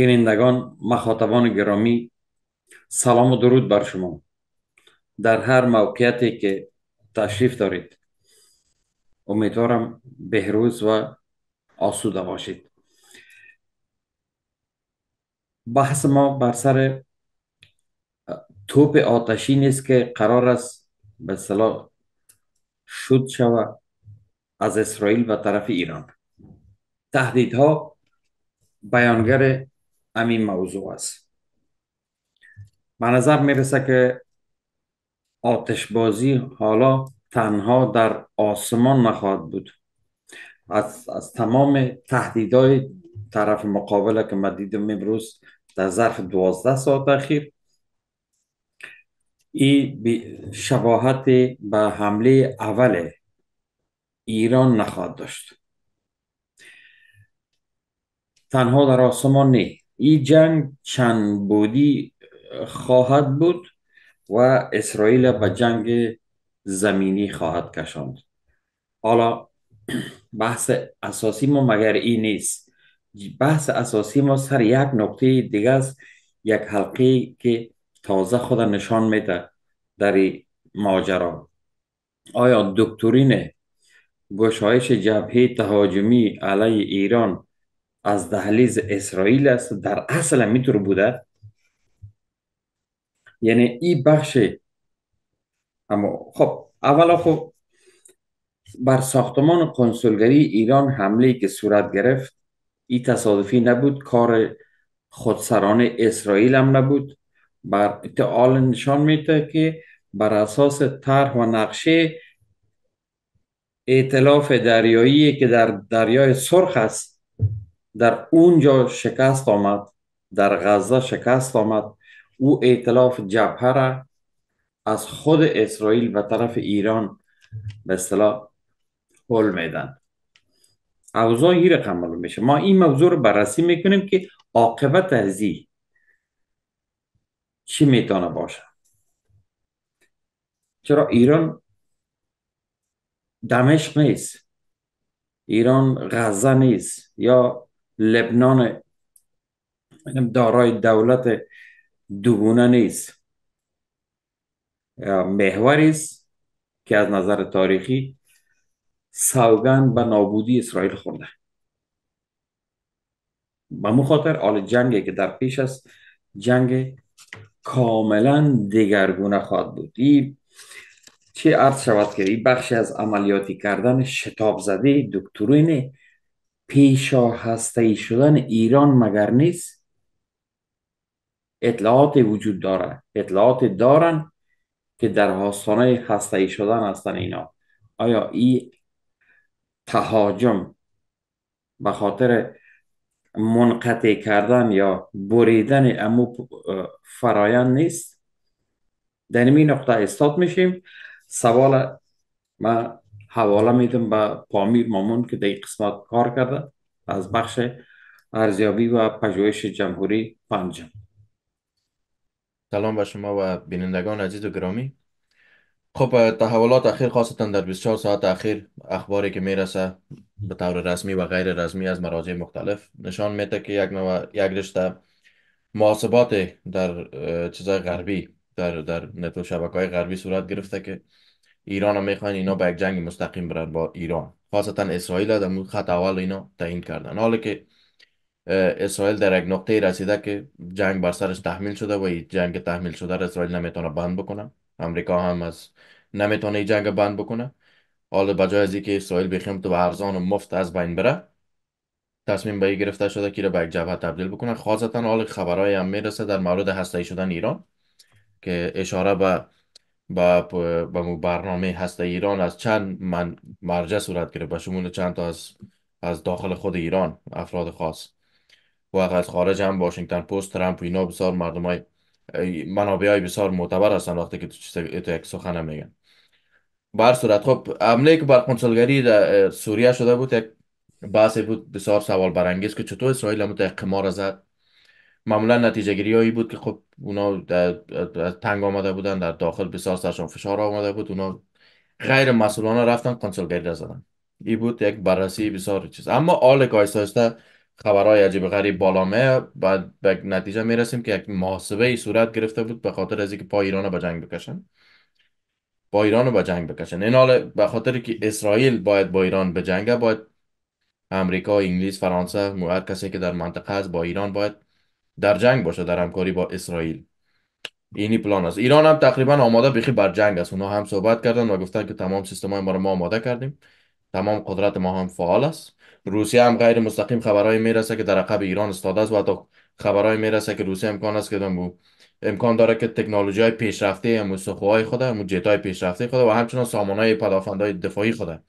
بینندگان مخاطبان گرامی سلام و درود بر شما در هر موقعیتی که تشریف دارید امیدوارم بهروز و آسوده باشید بحث ما بر سر توپ آتشی نیست که قرار است به صلاح شد شود از اسرائیل و طرف ایران تهدیدها بیانگر همین موضوع است به نظر میرسه که بازی حالا تنها در آسمان نخواهد بود از, از تمام تهدیدهای طرف مقابل که ما دیدم امروز در ظرف دوازده ساعت اخیر ای شباهت به حمله اول ایران نخواهد داشت تنها در آسمان نه این جنگ چند بودی خواهد بود و اسرائیل به جنگ زمینی خواهد کشاند حالا بحث اساسی ما مگر این نیست بحث اساسی ما سر یک نقطه دیگه است یک حلقه که تازه خود نشان میده در ماجرا آیا دکترین گشایش جبهه تهاجمی علیه ایران از دهلیز اسرائیل است در اصل میتور بوده یعنی این بخش اما خب اولا خب بر ساختمان کنسولگری ایران حمله که صورت گرفت این تصادفی نبود کار خودسرانه اسرائیل هم نبود بر اتعال نشان میده که بر اساس طرح و نقشه اعتلاف دریایی که در دریای سرخ است در اونجا شکست آمد در غزه شکست آمد او ائتلاف جبهه را از خود اسرائیل و طرف ایران به اصطلاح حل میدن اوضاع این رقم میشه ما این موضوع رو بررسی میکنیم که عاقبت از چی میتونه باشه چرا ایران دمشق نیست ایران غزه نیست یا لبنان دارای دولت دوگونه نیست محوری است که از نظر تاریخی سوگن به نابودی اسرائیل خورده به مخاطر آل جنگی که در پیش است جنگ کاملا دگرگونه خواهد بود ای چه عرض شود که این بخشی از عملیاتی کردن شتاب زده دکترین پیشا ای شدن ایران مگر نیست اطلاعات وجود داره اطلاعات دارن که در آستانه هسته شدن هستن اینا آیا این تهاجم به خاطر منقطع کردن یا بریدن امو فرایند نیست در این نقطه استاد میشیم سوال من حواله میدم به پامیر مامون که در قسمت کار کرده از بخش ارزیابی و پژوهش جمهوری پنجم سلام به شما و بینندگان عزیز و گرامی خب تحولات اخیر خاصتا در 24 ساعت اخیر اخباری که میرسه به طور رسمی و غیر رسمی از مراجع مختلف نشان میده که یک نوع یک رشته محاسبات در چیزای غربی در در نتو شبکه های غربی صورت گرفته که ایران رو میخواین اینا به یک جنگ مستقیم برن با ایران خاصتا اسرائیل در خط اول اینا تعیین کردن حالا که اسرائیل در یک نقطه رسیده که جنگ بر سرش تحمیل شده و این جنگ تحمیل شده را اسرائیل نمیتونه بند بکنه امریکا هم از نمیتونه این جنگ بند بکنه حالا بجای از اینکه اسرائیل بخیم تو ارزان و مفت از بین بره تصمیم به گرفته شده که به یک جبهه تبدیل بکنه خاصتا حال خبرای هم میرسه در مورد هسته‌ای شدن ایران که اشاره به به برنامه هست ایران از چند من مرجع صورت گرفت به شمول چند تا از از داخل خود ایران افراد خاص و از خارج هم واشنگتن پست ترامپ و اینا بسیار مردم های منابع های بسیار معتبر هستن وقتی که تو یک سخن میگن بر صورت خب عمله که بر کنسولگری در سوریه شده بود یک بحث بود بسیار سوال برانگیز که چطور اسرائیل هم زد معمولا نتیجه گیری هایی بود که خب اونا در تنگ آمده بودن در داخل بسیار سرشان فشار آمده بود اونا غیر مسئولانه رفتن کنسولگری را زدن این بود یک بررسی بسیار چیز اما آل کایساسته خبرهای عجیب غریب بالا می بعد به نتیجه میرسیم که یک محاسبه ای صورت گرفته بود به خاطر از اینکه پای ایران به جنگ بکشن با ایران به جنگ بکشن این حال به خاطر که اسرائیل باید با ایران به جنگه باید امریکا انگلیس فرانسه هر کسی که در منطقه است با ایران باید در جنگ باشه در همکاری با اسرائیل اینی پلان است ایران هم تقریبا آماده بخی بر جنگ است اونا هم صحبت کردن و گفتن که تمام سیستم های ما رو ما آماده کردیم تمام قدرت ما هم فعال است روسیه هم غیر مستقیم خبرهای میرسه که در عقب ایران استاده است و حتی خبرهای میرسه که روسیه امکان است که دنبو امکان داره که تکنولوژی های پیشرفته هم سخوهای خود هم جت های خود و همچنان سامان های پدافند دفاعی خود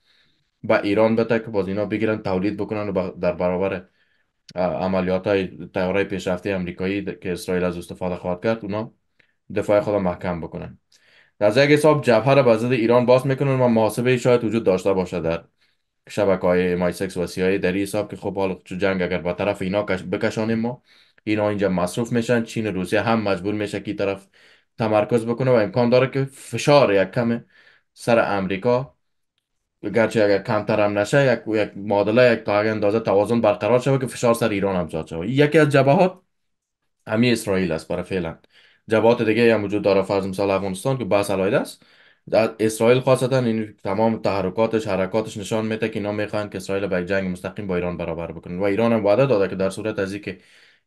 با ایران بده که باز اینا بگیرن تولید بکنن و در برابر عملیات های تیاره پیشرفته امریکایی که اسرائیل از استفاده خواهد کرد اونا دفاع خود محکم بکنن در یک حساب جبهه را به ضد ایران باز میکنن و محاسبه شاید وجود داشته باشه در شبکه های مای سکس و سیایی در حساب که خب حالا جنگ اگر به طرف اینا بکشانیم ما اینا اینجا مصروف میشن چین و روسیه هم مجبور میشه که طرف تمرکز بکنه و امکان داره که فشار یک کم سر امریکا گرچه اگر کمتر هم نشه یک یک معادله یک تا اندازه توازن برقرار شود که فشار سر ایران هم زاد شود یکی از جبهات همی اسرائیل است برای فعلا جبهات دیگه هم وجود داره فرض مثال افغانستان که بحث علایده است در اسرائیل خاصتا این تمام تحرکاتش حرکاتش نشان میده که اینا میخوان که اسرائیل به جنگ مستقیم با ایران برابر بکنه و ایران هم وعده داده که در صورت از که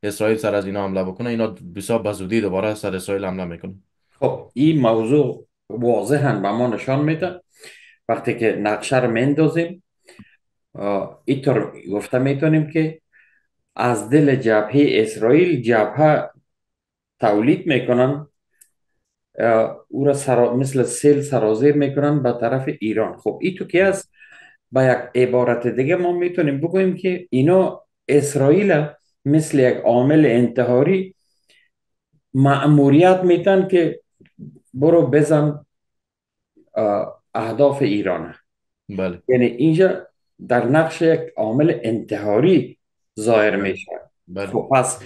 اسرائیل سر از اینا حمله بکنه اینا بسیار به زودی دوباره سر اسرائیل حمله میکنه خب این موضوع واضحا به ما نشان میده وقتی که نقشه رو میندازیم اینطور گفته میتونیم که از دل جبهه اسرائیل جبهه تولید میکنن او را مثل سیل سرازیر میکنن به طرف ایران خب این تو که از با یک عبارت دیگه ما میتونیم بگوییم که اینا اسرائیل مثل یک عامل انتحاری معموریت میتن که برو بزن اهداف ایرانه بله یعنی اینجا در نقش یک عامل انتحاری ظاهر بله. میشه بله. خب، پس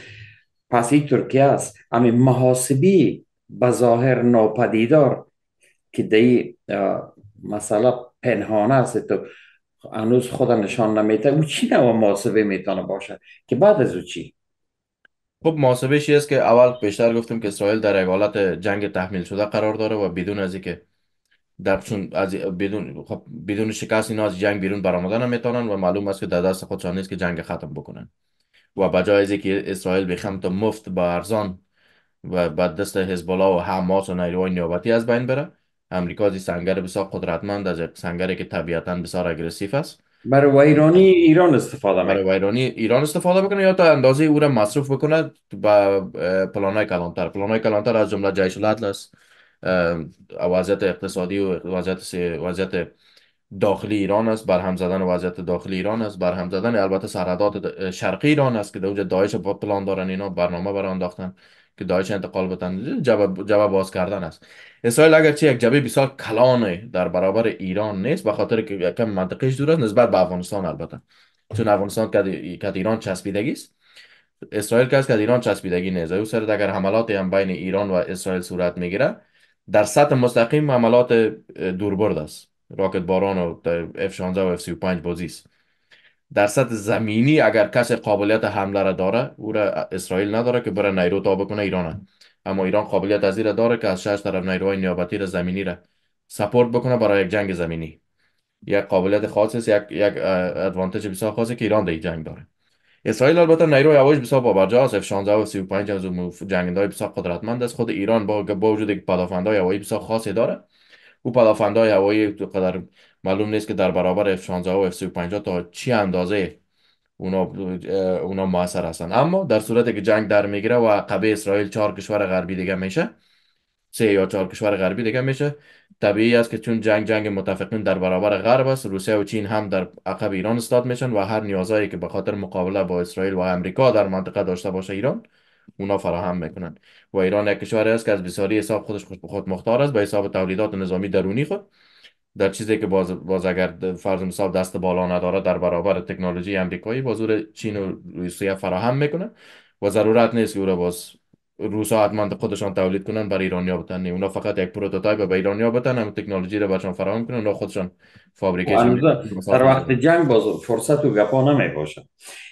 پس این ترکیه است همین محاسبی به ظاهر ناپدیدار که دی مثلا پنهانه است تو هنوز خود نشان نمیده او چی نوع محاسبه میتونه باشه که بعد از او چی خب محاسبه است که اول بیشتر گفتم که اسرائیل در یک حالت جنگ تحمیل شده قرار داره و بدون از اینکه در از بدون خب بدون شکست اینا از جنگ بیرون برآمدن میتونن و معلوم است که در دست خودشان نیست که جنگ ختم بکنن و بجای از که اسرائیل بخم تا مفت با ارزان و با دست حزب و حماس و نیروهای نیابتی از بین بره امریکا از سنگر بسیار قدرتمند از سنگری که طبیعتا بسیار اگریسیو است برای ویرانی ایران استفاده برای ویرانی ایران استفاده میکنه یا تا اندازه او را مصرف بکنه با پلانای کلانتر پلانای کلانتر از جمله جیش وضعیت اقتصادی و وضعیت وضعیت داخلی ایران است بر هم زدن وضعیت داخلی ایران است بر هم زدن البته سرحدات شرقی ایران است که دوج دایش پلان دارن اینا برنامه بر انداختن که دایش انتقال بدن جبه, باز کردن است اسرائیل اگر چه یک جبه بسیار کلانه در برابر ایران نیست به خاطر که کم منطقش دور است نسبت به افغانستان البته چون افغانستان که ایران چسبیدگی است اسرائیل که از ایران چسبیدگی نیست او سر اگر حملات هم بین ایران و اسرائیل صورت میگیره در سطح مستقیم عملات دوربرد است راکت باران و F-16 و F-35 بازی است در سطح زمینی اگر کسی قابلیت حمله را داره او را اسرائیل نداره که بره نیرو تا بکنه ایران اما ایران قابلیت از را داره که از شش طرف نیروهای نیابتی را زمینی را سپورت بکنه برای یک جنگ زمینی یک قابلیت خاص است یک یک ادوانتج بسیار خاصی که ایران در جنگ داره اسرائیل البته نیروی هوایش بسیار است. اف 16 و 35 از جنگنده بسیار قدرتمند است خود ایران با با وجود که پدافندهای هوایی بسیار خاصی داره او پدافندهای هوایی قدر معلوم نیست که در برابر اف 16 و اف 35 تا چی اندازه اونا اونا موثر هستند اما در صورتی که جنگ در میگیره و قبه اسرائیل چهار کشور غربی دیگه میشه سه یا چهار کشور غربی دیگه میشه طبیعی است که چون جنگ جنگ متفقین در برابر غرب است روسیه و چین هم در عقب ایران استاد میشن و هر نیازهایی که به خاطر مقابله با اسرائیل و امریکا در منطقه داشته باشه ایران اونا فراهم میکنن و ایران یک کشوری است که از بسیاری حساب خودش خود مختار است به حساب تولیدات نظامی درونی خود در چیزی که باز, باز اگر فرض مثال دست بالا نداره در برابر تکنولوژی امریکایی بازور چین و روسیه فراهم میکنه و ضرورت نیست که او را باز روسا حتما خودشان تولید کنن برای ایرانیا بتن اونا فقط یک پروتوتایپ به ایرانیا بتن هم تکنولوژی رو برشان فراهم کنن اونا خودشان فابریکیشن در وقت جنگ باز فرصت و گپا نمی باشن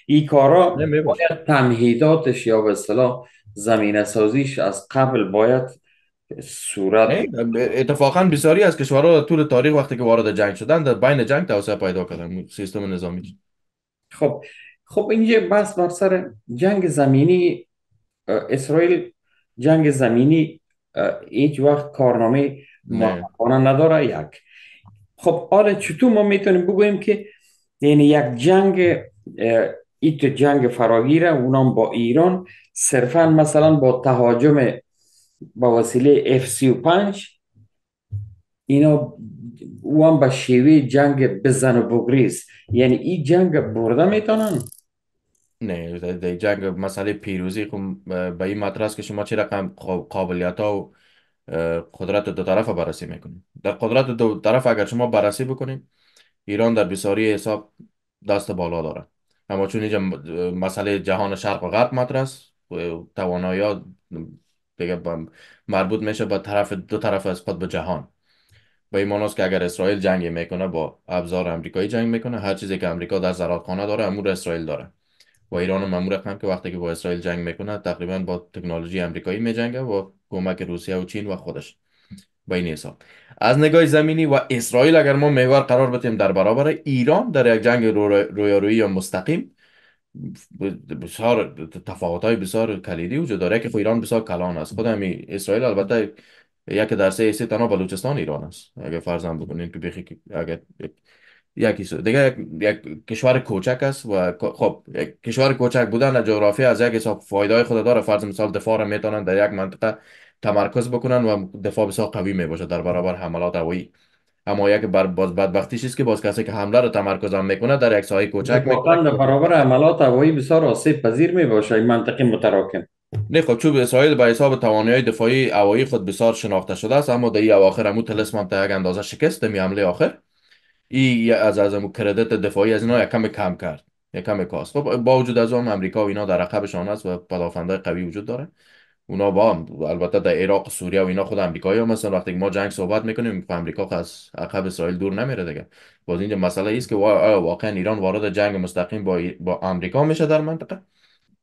این کارا باید تمهیداتش یا به اصطلاح زمینه سازیش از قبل باید صورت اتفاقا بسیاری از کشورها طول تاریخ وقتی که وارد جنگ شدن در بین جنگ توسعه پیدا کردن سیستم نظامی خب خب اینجا بس بر سر جنگ زمینی اسرائیل جنگ زمینی هیچ وقت کارنامه محققانه نداره یک خب حالا چطور ما میتونیم بگویم که یعنی یک جنگ ایت جنگ فراگیره اونام با ایران صرفا مثلا با تهاجم با وسیله F-35 اینا او هم به شیوه جنگ بزن و بگریز یعنی این جنگ برده میتونن نه در جنگ مسئله پیروزی خب، به این مطرح است که شما چه رقم قابلیت ها و قدرت دو طرف بررسی میکنید در قدرت دو طرف اگر شما بررسی بکنید ایران در بسیاری حساب دست بالا دارد اما چون اینجا مسئله جهان شرق و غرب مطرح است توانایی ها مربوط میشه به طرف دو طرف خود به جهان به این که اگر اسرائیل جنگ میکنه با ابزار امریکایی جنگ میکنه هر چیزی که امریکا در زرادخانه داره امور اسرائیل داره و ایران و مامور هم که وقتی که با اسرائیل جنگ میکنه تقریبا با تکنولوژی امریکایی میجنگه و کمک روسیه و چین و خودش با این حساب از نگاه زمینی و اسرائیل اگر ما محور قرار بتیم در برابر ایران در یک جنگ رویارویی یا مستقیم بسیار تفاوت های بسیار کلیدی وجود داره که خب ایران بسیار کلان است خود همی اسرائیل البته یک در سه تنها بلوچستان ایران است اگر فرضاً بکنین که بخی اگر یکی سو دیگه یک, یک کشور کوچک است و خب یک کشور کوچک بودن جغرافی از یک حساب فایده خود داره فرض مثال دفاع را میتونن در یک منطقه تمرکز بکنن و دفاع بسیار قوی می باشه در برابر حملات هوایی اما یک بر باز بدبختیش است که باز کسی که حمله رو تمرکز هم میکنه در یک سایه کوچک میکنه در برابر حملات هوایی بسیار آسیب پذیر می باشه این منطقه متراکم نه خب چون اسرائیل به حساب توانایی دفاعی هوایی خود بسیار شناخته شده است اما در این اواخر هم تلسم هم تا یک اندازه شکست می حمله آخر ای از از کردت دفاعی از اینا یکم کم کرد یکم کاست خب با وجود از اون امریکا و اینا در عقبشان هست و پدافندای قوی وجود داره اونا با هم البته در عراق سوریه و اینا خود امریکایی هم مثلا وقتی ما جنگ صحبت میکنیم خب امریکا خب از عقب اسرائیل دور نمیره دیگه باز اینجا مسئله ایست که واقعا ایران وارد جنگ مستقیم با, با امریکا میشه در منطقه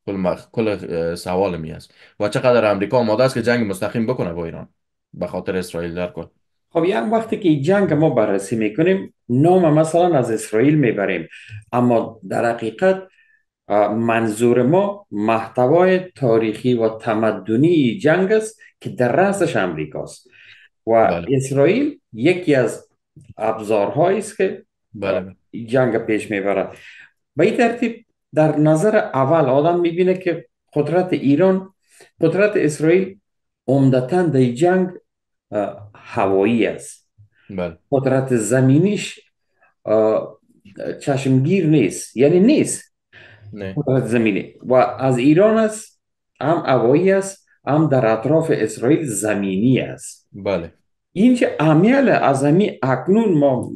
کل, مخ... کل سوال می است و چقدر امریکا آماده است که جنگ مستقیم بکنه با ایران به خاطر اسرائیل در کل خب یک یعنی وقتی که جنگ ما بررسی میکنیم نام مثلا از اسرائیل میبریم اما در حقیقت منظور ما محتوای تاریخی و تمدنی جنگ است که در رأسش امریکاست و بله. اسرائیل یکی از ابزارهایی است که بله. جنگ پیش میبرد به این ترتیب در نظر اول آدم میبینه که قدرت ایران قدرت اسرائیل عمدتا در جنگ هوایی است بله. قدرت زمینیش چشمگیر نیست یعنی نیست قدرت زمینی و از ایران است هم هوایی است هم در اطراف اسرائیل زمینی است بله اینجا عمل از اکنون ما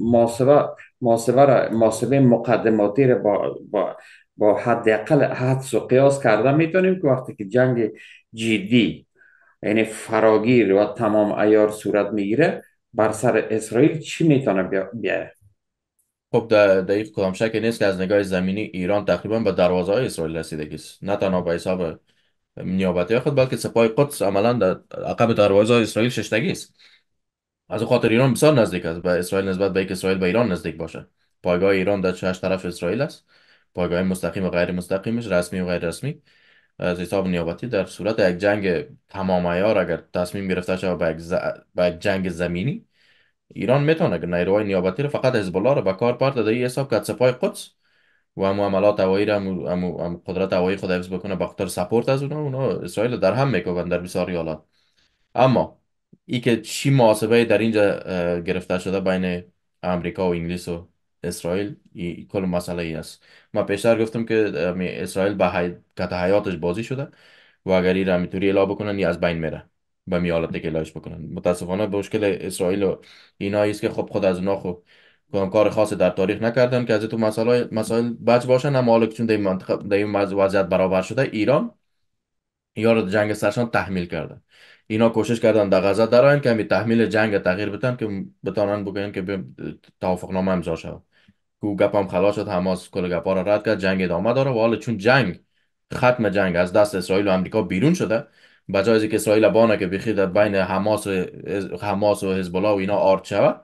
محاسبه محاسبه مقدماتی را با, با, با حداقل حدس و قیاس کرده میتونیم که وقتی که جنگ جدی یعنی فراگیر و تمام ایار صورت میگیره بر سر اسرائیل چی میتونه بیاره خب دقیق کدام شکل نیست که از نگاه زمینی ایران تقریبا به دروازه های اسرائیل رسیدگیست است نه تنها به حساب نیابتی خود بلکه سپاه قدس عملا در عقب دروازه های اسرائیل ششتگی است از خاطر ایران بسیار نزدیک است به اسرائیل نسبت به اینکه اسرائیل به ایران نزدیک باشه پایگاه ایران در چهش طرف اسرائیل است پایگاه مستقیم و غیر مستقیمش رسمی و غیر رسمی از حساب نیابتی در صورت یک جنگ تمام عیار اگر تصمیم گرفته شود به یک, جنگ زمینی ایران میتونه که نیروهای نیابتی رو فقط حزب الله رو به کار پرت در حساب که سپاه قدس و هم عملات هوایی را هم, قدرت هوایی خود حفظ بکنه با خاطر سپورت از اونها اونا اسرائیل در هم میکوبن در بسیاری حالات اما ای که چی محاسبه در اینجا گرفته شده بین امریکا و انگلیس و اسرائیل ای کل مسئله ای است ما پیشتر گفتم که امی اسرائیل به حی... حیاتش بازی شده و اگر این میتوری الا بکنن یا از بین میره به می حالت که بکنن متاسفانه به مشکل اسرائیل و اینایی است که خب خود از اونها خب کار خاصی در تاریخ نکردن که از تو مسائل مسائل بچ باشن اما حالا چون در منطقه در این وضعیت برابر شده ایران یارو جنگ سرشان تحمیل کرده اینا کوشش کردن در غزه درآین که می تحمیل جنگ تغییر بدن که بتانن بگن که به توافقنامه امضا شود کو گپام خلاص شد حماس کل گپا را رد کرد جنگ ادامه داره و حالا چون جنگ ختم جنگ از دست اسرائیل و آمریکا بیرون شده بجای از که اسرائیل بانه که بخیر بین حماس و حماس و حزب الله و اینا آرد شوه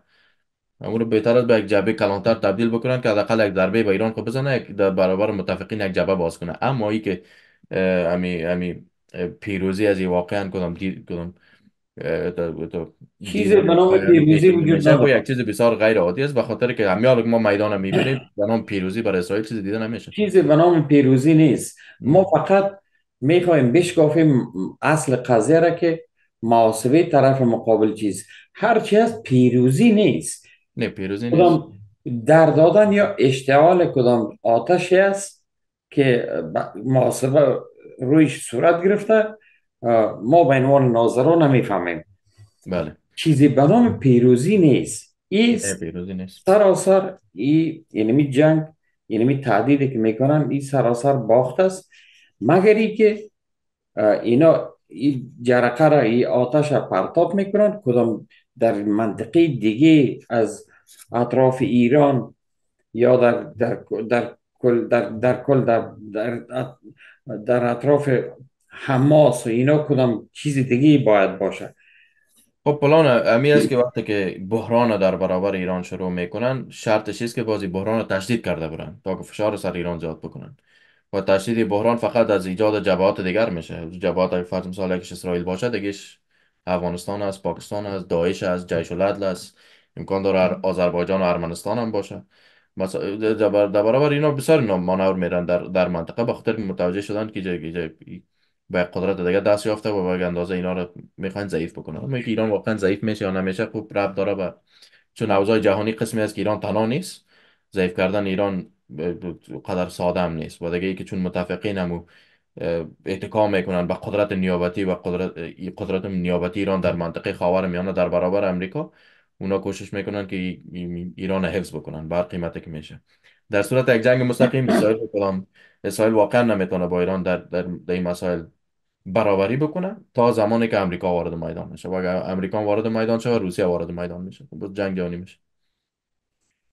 اون رو بهتر از به یک جبهه کلانتر تبدیل بکنن که حداقل یک ضربه به ایران که خب بزنه در برابر متفقین یک جبه باز کنه اما ای که امی امی پیروزی از واقعا کدام کدام چیزی چیز به نام پیروزی یعنی وجود نداره یک چیز بسیار غیر عادی است به خاطر که همه حال که ما میدان میبینیم به نام پیروزی برای اسرائیل چیزی دیده نمیشه چیزی به نام پیروزی نیست ما فقط میخوایم بشکافیم اصل قضیه را که محاسبه طرف مقابل چیز هرچی هست پیروزی نیست نه پیروزی نیست کدام در دادن یا اشتعال کدام آتشی است که معاسبه رویش صورت گرفته ما به عنوان ناظران نمیفهمیم بله چیزی به نام پیروزی نیست این سراسر ای یعنی جنگ یعنی تهدیدی که میکنن این سراسر باخت است مگر اینکه که اینا این جرقه را آتش را پرتاب میکنن کدام در منطقه دیگه از اطراف ایران یا در در در کل در در کل در در اطراف حماس و اینا کدام چیز دیگه باید باشه خب پلان امی است که وقتی که بحران در برابر ایران شروع میکنن شرطش است که بازی بحران رو تشدید کرده برن تا که فشار سر ایران زیاد بکنن و تشدید بحران فقط از ایجاد جبهات دیگر میشه جبهات اگه فرض مثال اگه اسرائیل باشه دیگهش افغانستان است پاکستان است داعش است جیش العدل است امکان داره آذربایجان و ارمنستان هم باشه مثلا در برابر اینا بسیار مانور میرن در, در منطقه به خاطر متوجه شدن که به قدرت دیگه دست یافته و باید اندازه اینا رو میخواین ضعیف بکنه اما ایران واقعا ضعیف میشه یا نمیشه خوب رب داره چون اوضاع جهانی قسمی است که ایران تنها نیست ضعیف کردن ایران قدر ساده هم نیست و دیگه که چون متفقین هم اتکا میکنن به قدرت نیابتی و قدرت قدرت نیابتی ایران در منطقه خاورمیانه در برابر امریکا اونا کوشش میکنن که ایران حفظ بکنن بر قیمتی که میشه در صورت یک جنگ مستقیم اسرائیل اسرائیل واقعا نمیتونه با ایران در, در این مسائل برابری بکنه تا زمانی که امریکا وارد میدان میشه و اگر امریکا وارد میدان شه و روسیه وارد میدان میشه خب، جنگ جهانی میشه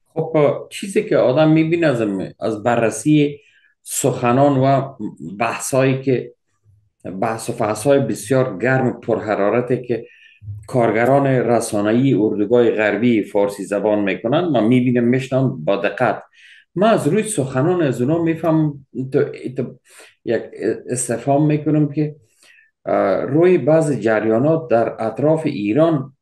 خب چیزی که آدم میبینه از, از بررسی سخنان و بحثایی که بحث و فحصای بسیار گرم پرحرارته که کارگران رسانهی اردوگاه غربی فارسی زبان میکنن ما میبینم میشنم با دقت ما از روی سخنان از اونا میفهم یک استفام میکنم که روی بعض جریانات در اطراف ایران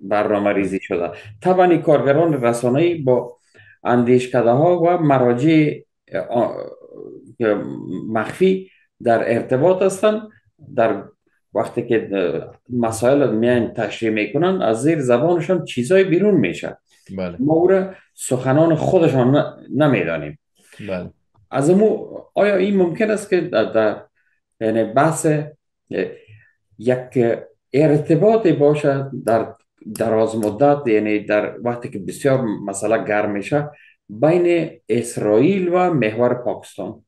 برنامه ریزی شده طبعا کارگران رسانه با اندیشکده ها و مراجع مخفی در ارتباط هستند در وقتی که مسائل میان تشریح میکنن از زیر زبانشان چیزای بیرون میشه بله. ما او سخنان خودشان نمیدانیم بله. از امو آیا این ممکن است که در یعنی بحث یک ارتباط باشه در دراز مدت یعنی در وقتی که بسیار مسئله گرم میشه بین اسرائیل و محور پاکستان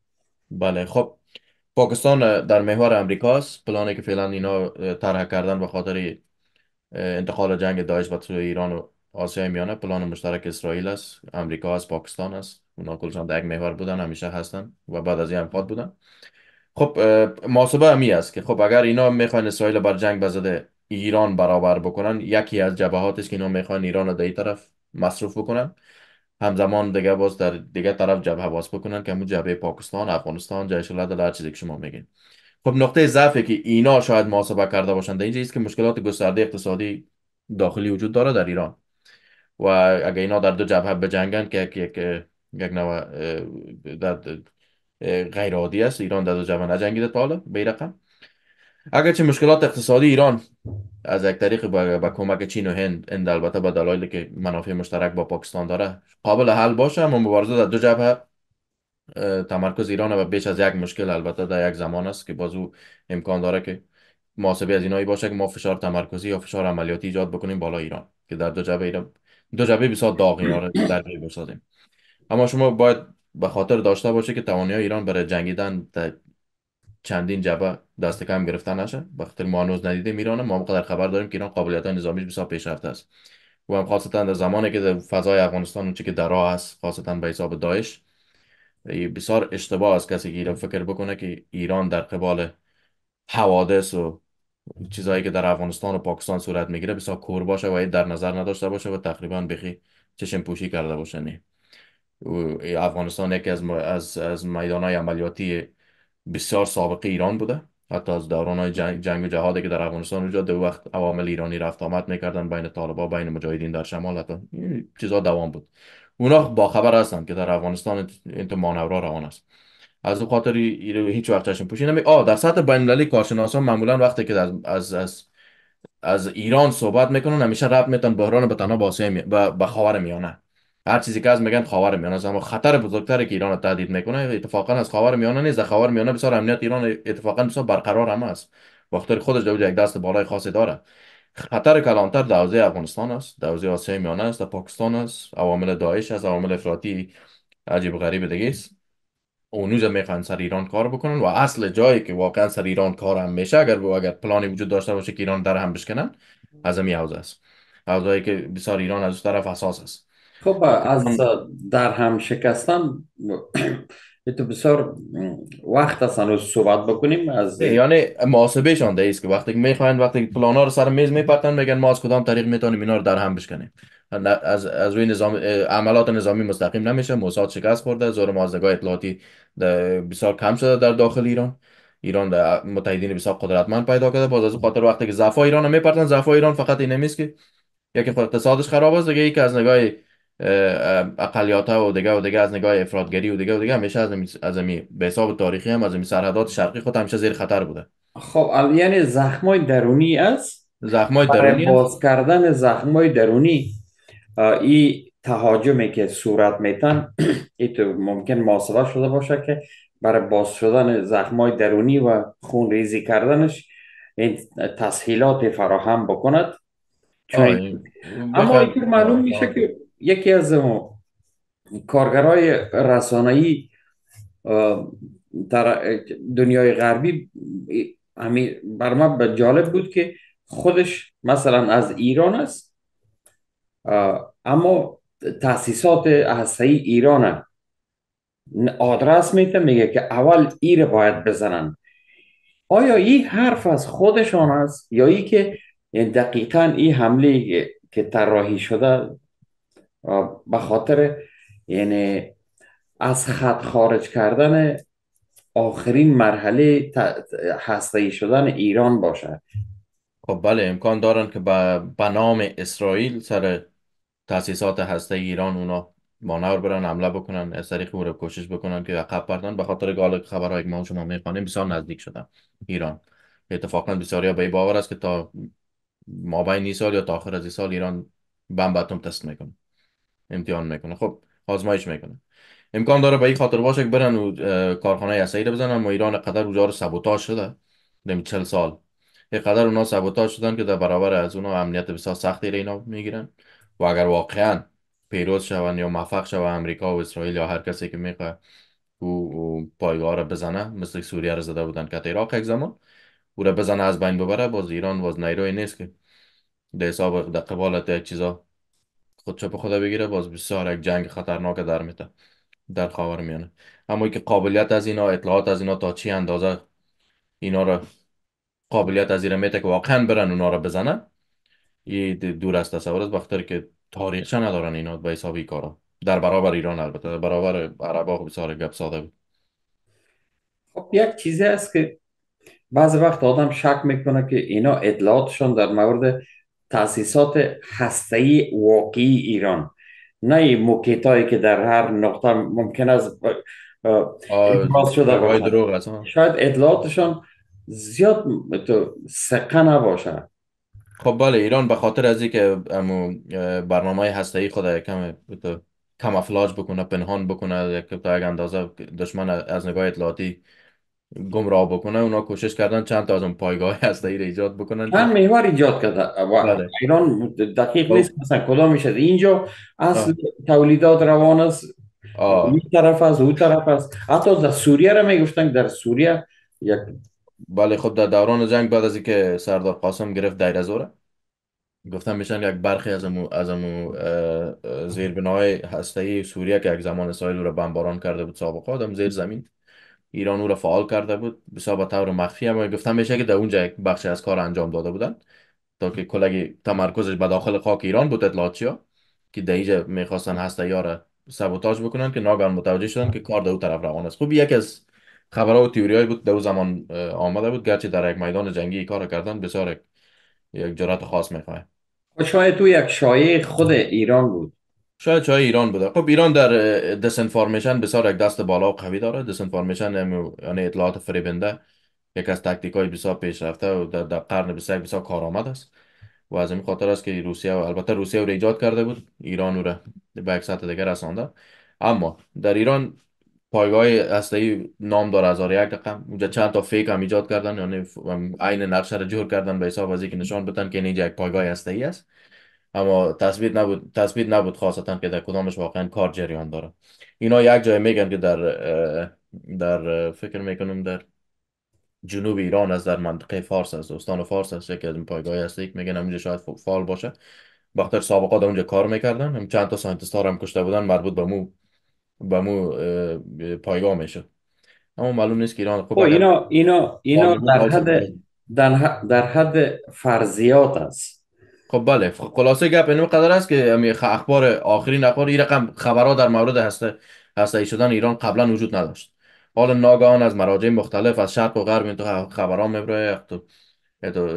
بله خب پاکستان در محور امریکاست پلانی که فعلا اینا طرح کردن به خاطر انتقال جنگ داعش و تو ایران و آسیای میانه پلان مشترک اسرائیل است امریکا است پاکستان است اونا کلشان در یک محور بودن همیشه هستن و بعد از این پاد بودن خب محاسبه همی است که خب اگر اینا میخوان اسرائیل بر جنگ بزده ایران برابر بکنن یکی از جبهات که اینا میخوان ایران رو در این طرف مصروف بکنن همزمان دیگه باز در دیگه طرف جبهه باز بکنن که همون جبهه پاکستان افغانستان جایش در هر چیزی که شما میگین خب نقطه ضعفی که اینا شاید محاسبه کرده باشند اینجا است که مشکلات گسترده اقتصادی داخلی وجود داره در ایران و اگه اینا در دو جبهه بجنگن که یک یک یک نوع در غیر عادی است ایران در دو جبهه نجنگیده تا حالا به رقم اگرچه مشکلات اقتصادی ایران از یک طریق با, کمک چین و هند هند البته به دلایلی که منافع مشترک با پاکستان داره قابل حل باشه اما مبارزه در دو جبهه تمرکز ایران و بیش از یک مشکل البته در یک زمان است که بازو امکان داره که محاسبه از اینایی باشه که ما فشار تمرکزی یا فشار عملیاتی ایجاد بکنیم بالا ایران که در دو جبهه ایران دو جبهه بسیار داغ اینا آره، رو در بسازیم اما شما باید به خاطر داشته باشه که توانی ایران برای جنگیدن در چندین جبه دست کم گرفته نشه به خاطر ما هنوز ندیدیم ایران ما قدر خبر داریم که ایران قابلیت های نظامیش بسیار پیشرفته است و هم خاصتا در زمانی که در فضای افغانستان اون که در راه است خاصتا به حساب داعش بسیار اشتباه است کسی که ایران فکر بکنه که ایران در قبال حوادث و چیزایی که در افغانستان و پاکستان صورت میگیره بسیار کور باشه و در نظر نداشته باشه و تقریبا بخی چشم پوشی کرده باشه نه افغانستان یکی از, از, از میدان های عملیاتی بسیار سابقه ایران بوده حتی از دوران های جنگ, جنگ و جهادی که در افغانستان وجود دو وقت عوامل ایرانی رفت آمد میکردن بین طالبا بین مجاهدین در شمال حتی چیزها چیزا دوام بود اونا با خبر هستن که در افغانستان این تو مانورا روان است از خاطر هیچ وقت چشم پوشی نمی در سطح بین المللی کارشناسان معمولا وقتی که از از از, ایران صحبت میکنن همیشه رب میتن بحران به تنها با به خاور میانه هر چیزی که از میگن خاورمیانه است اما خطر بزرگتری که ایران تهدید میکنه اتفاقا از میانه نیست در میانه بسیار امنیت ایران اتفاقا بسیار برقرار هم است وقتی خودش دوج یک دست بالای خاصی داره خطر کلانتر در حوزه افغانستان است در حوزه آسیای میانه است در پاکستان است عوامل داعش است عوامل افراطی عجیب غریب دیگه است اونوز میخوان سر ایران کار بکنن و اصل جایی که واقعا سر ایران کار هم میشه اگر با اگر پلانی وجود داشته باشه که ایران در هم بشکنن از همین حوزه است حوزه‌ای که بسیار ایران از طرف اساس است خب،, خب از در هم شکستن تو بسیار وقت اصلا رو صحبت بکنیم از یعنی محاسبه شان است که وقتی که میخواین وقتی که ها رو سر میز میپرتن میگن ما از کدام طریق میتونیم اینا رو در هم بشکنیم از از روی نظام عملات نظامی مستقیم نمیشه موساد شکست خورده زور مازدگاه اطلاعاتی بسیار کم شده در داخل ایران ایران در متحدین بسیار قدرتمند پیدا کرده باز از خاطر وقتی که ایران میپرتن ضعف ایران فقط این نمیست که یکی اقتصادش خراب است دیگه یکی از نگاه اقلیت ها و دیگه و دیگه از نگاه افرادگری و دیگه و دیگه همیشه از از به حساب تاریخی هم از سرحدات شرقی خود همیشه زیر خطر بوده خب یعنی زخمای درونی است زخمای آره، درونی باز کردن زخمای درونی این تهاجمی که صورت میتن این تو ممکن محاسبه شده باشه که برای باز شدن زخمای درونی و خون ریزی کردنش این تسهیلات فراهم بکند چون اما تو معلوم میشه که یکی از کارگرای رسانه‌ای در دنیای غربی بر من جالب بود که خودش مثلا از ایران است اما تاسیسات هسته ایرانه ایران آدرس میته میگه که اول ایر باید بزنن آیا این حرف از خودشان است یا ای که یعنی دقیقا این حمله که طراحی شده به خاطر یعنی از خط خارج کردن آخرین مرحله هسته شدن ایران باشه خب بله امکان دارن که به نام اسرائیل سر تاسیسات هسته ایران اونا مانور برن حمله بکنن از طریق رو کوشش بکنن که عقب بردن به خاطر گال خبرهای که ما شما میخوانیم بسیار نزدیک شدن ایران اتفاقا بسیاری به باور است که تا بین سال یا تا آخر از این سال ایران بمب اتم تست میکنن امتحان میکنه خب آزمایش میکنه امکان داره به این خاطر باشه که برن و کارخانه رو بزنن و ایران قدر اونجا رو سبوتاژ شده دم 40 سال قدر اونا سبوتاژ شدن که در برابر از اونا امنیت بسیار سختی رینا اینا میگیرن و اگر واقعا پیروز شون یا موفق شون امریکا و اسرائیل یا هر کسی که میخواه او پایگاه را بزنه مثل سوریه را زده بودن که عراق یک زمان او را بزنه از بین ببره باز ایران باز نیروی نیست که در حساب در قبالت چیزا چپ خدا بگیره باز بسیار یک جنگ خطرناک در میته در خاور میانه اما که قابلیت از اینا اطلاعات از اینا تا چی اندازه اینا را قابلیت از اینا میته که واقعا برن اونا را بزنن یه دور از تصور است وقتی که تاریخش ندارن اینا به حساب ای کارا در برابر ایران البته در برابر عربا خب بسیار گپ ساده بود خب یک چیزی است که بعض وقت آدم شک میکنه که اینا اطلاعاتشون در مورد هسته هستهی واقعی ایران نه موکیت هایی که در هر نقطه ممکن است باز شده شاید اطلاعاتشان زیاد سقه نباشه خب بله ایران به خاطر از اینکه امو برنامه ای خود کم کم افلاج بکنه پنهان بکنه یک اندازه دشمن از نگاه اطلاعاتی گمراه بکنه اونا کوشش کردن چند تا از اون پایگاه هسته ای ایجاد بکنن چند محور ایجاد کرده و بله. ایران دقیق خب. نیست مثلا کدام میشه اینجا اصل تولیدات روان است این طرف از اون طرف است حتی در سوریه را میگفتن در سوریه یک بله خب در دوران جنگ بعد از اینکه سردار قاسم گرفت دایرزوره گفتن میشن یک برخی از امو از امو زیربنای ای سوریه که یک زمان اسرائیل رو بمباران کرده بود سابقا هم زیر زمین ایران او را فعال کرده بود بسیار به طور مخفی اما گفتم میشه که در اونجا یک بخشی از کار انجام داده بودند، تا که کلگی تمرکزش به داخل خاک ایران بود اطلاعاتچیا که در اینجا میخواستن هست یار سبوتاج بکنن که ناگهان متوجه شدن که کار در طرف روان است خب یک از خبرها و تئوریایی بود در زمان آمده بود گرچه در یک میدان جنگی کار کردن بسیار یک جرأت خاص میخواه خب، شاید تو یک شایع خود ایران بود شاید چای ایران بوده خب ایران در دس انفارمیشن بسیار یک دست بالا و قوی داره دس انفارمیشن یعنی, یعنی اطلاعات فریبنده یک از تکتیک های بسیار پیشرفته و در, قرن بسیار بسیار کارآمد است و از این خاطر است که روسیه البته روسیه رو ایجاد کرده بود ایران رو به یک سطح دیگر رسانده اما در ایران پایگاه ای نام داره هزار یک رقم اونجا چند تا فیک هم ایجاد کردن یعنی عین نقشه را جور کردن به حساب از که نشان بدن که اینجا یک پایگاه ای است اما تثبیت نبود تثبیت نبود خاصتا که در کدامش واقعا کار جریان داره اینا یک جای میگن که در در فکر میکنم در جنوب ایران از در منطقه فارس است استان فارس است یکی از این پایگاه هست یک میگن اونجا شاید فعال باشه بخاطر سابقه در اونجا کار میکردن هم چند تا ساینتیست هم کشته بودن مربوط به مو به مو پایگاه میشه اما معلوم نیست که ایران خوب خب اینا اینا اینا در حد در حد فرضیات است خب بله خلاصه گپ یعنی اینو قدر است که اخبار آخرین اخبار این رقم خبرها در مورد هسته هسته شدن ایران قبلا وجود نداشت حالا ناگهان از مراجع مختلف از شرق و غرب تو خبرها میبره خب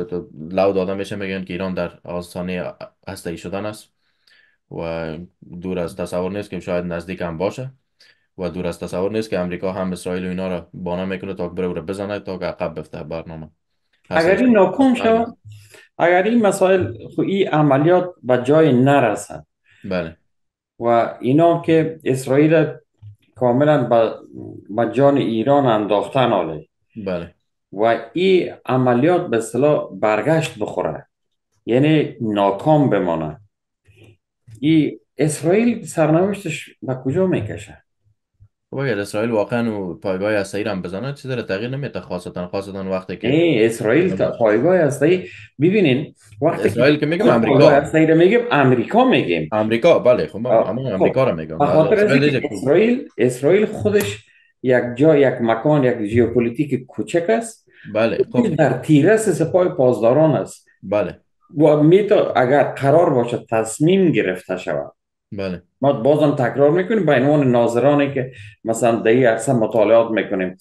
تو لو داده میشه میگن که ایران در آستانه هسته شدن است و دور از تصور نیست که شاید نزدیک هم باشه و دور از تصور نیست که امریکا هم اسرائیل و اینا را بانه میکنه تا بره بزنه تا عقب بفته برنامه اگر این ناکام شد بله. اگر این مسائل خو ای عملیات به جای نرسند بله و اینا که اسرائیل کاملا به جان ایران انداختن آله بله و این عملیات به صلاح برگشت بخوره یعنی ناکام بمانه این اسرائیل سرنوشتش به کجا میکشه باید اسرائیل واقعا و پایگاه هسته‌ای هم بزنه چیزی داره تغییر نمیده خاصتا خاصتا وقتی که ای اسرائیل تا پایگاه هسته‌ای ببینین وقتی اسرائیل که میگم امریکا هسته‌ای میگم امریکا میگیم امریکا بله خب ما خب، امریکا رو میگم بله، اسرائیل اسرائیل خودش یک جا یک مکان یک ژئوپلیتیک کوچک است بله خب در تیرس سپای پاسداران است بله و میتو اگر قرار باشد تصمیم گرفته شود بله ما بازم تکرار میکنیم به عنوان ناظرانی که مثلا دهی اکثر مطالعات میکنیم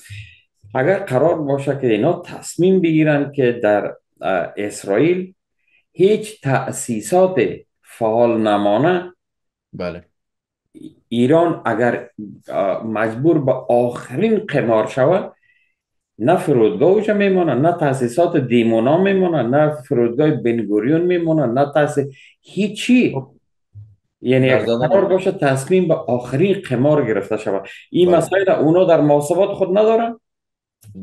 اگر قرار باشه که اینا تصمیم بگیرن که در اسرائیل هیچ تأسیسات فعال نمانه بله ایران اگر مجبور به آخرین قمار شود نه فرودگاهش میمونه نه تاسیسات دیمونا میمونه نه فرودگاه بنگوریون میمونه نه تاسیس هیچی خب، یعنی قرار باشه تصمیم به آخرین قمار گرفته شود این مسائل بله. مسائل اونا در محاسبات خود ندارن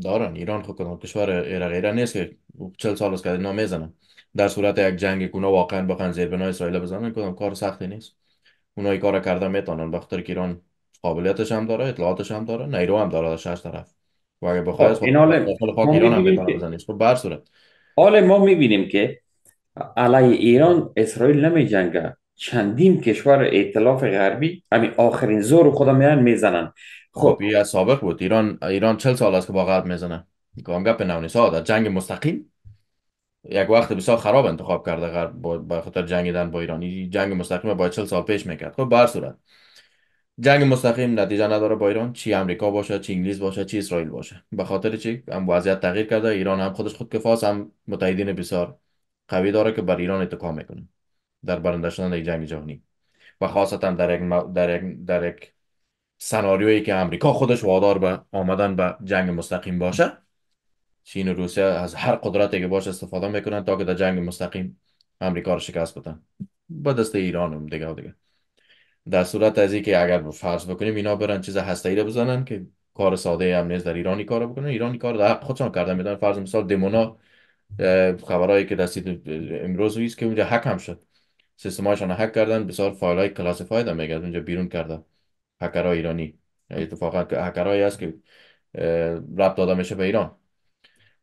دارن ایران خود خب کنم کشور ایران غیره نیست که چل سال است که اینا میزنن در صورت یک جنگ کنه واقعا بخن زیر بنای اسرائیل بزنن کنم کار سختی نیست اونایی کار کرده میتونن بخاطر که ایران قابلیتش هم داره اطلاعاتش هم داره نیرو هم داره شش طرف و اگه بخواد خب، ایران هم بزنه خب بر صورت حال ما میبینیم که علی ایران اسرائیل نمی جنگه چندین کشور ائتلاف غربی همین آخرین زور خدا میان میزنن خب. خب یه سابق بود ایران ایران 40 سال است که با غرب میزنه گام گپ نونی ساده جنگ مستقیم یک وقت بسیار خراب انتخاب کرده غرب با خاطر جنگیدن با ایران جنگ مستقیم با 40 سال پیش میکرد خب به صورت جنگ مستقیم نتیجه نداره با ایران چی امریکا باشه چی انگلیس باشه چی اسرائیل باشه به خاطر چی هم وضعیت تغییر کرده ایران هم خودش خود کفاس هم متحدین بسیار قوی داره که بر ایران اتکا میکنه در برنده شدن یک جنگ جهانی و خاصتا در یک, م... در یک, در یک سناریویی که امریکا خودش وادار به آمدن به جنگ مستقیم باشه چین و روسیه از هر قدرتی که باشه استفاده میکنن تا که در جنگ مستقیم امریکا رو شکست بدن با دست ایران هم دیگه و دیگه در صورت از که اگر فرض بکنیم اینا برن چیز ای رو بزنن که کار ساده نیست در ایرانی کار بکنن ایرانی کار در حق خودشان میدن فرض مثال دمونا خبرایی که دستید امروز هست که اونجا حکم شد رو هک کردن بسیار فایل های کلاسیفاید هم میگه از اونجا بیرون کرده های ایرانی اتفاقا که هایی هست که ربط داده میشه به ایران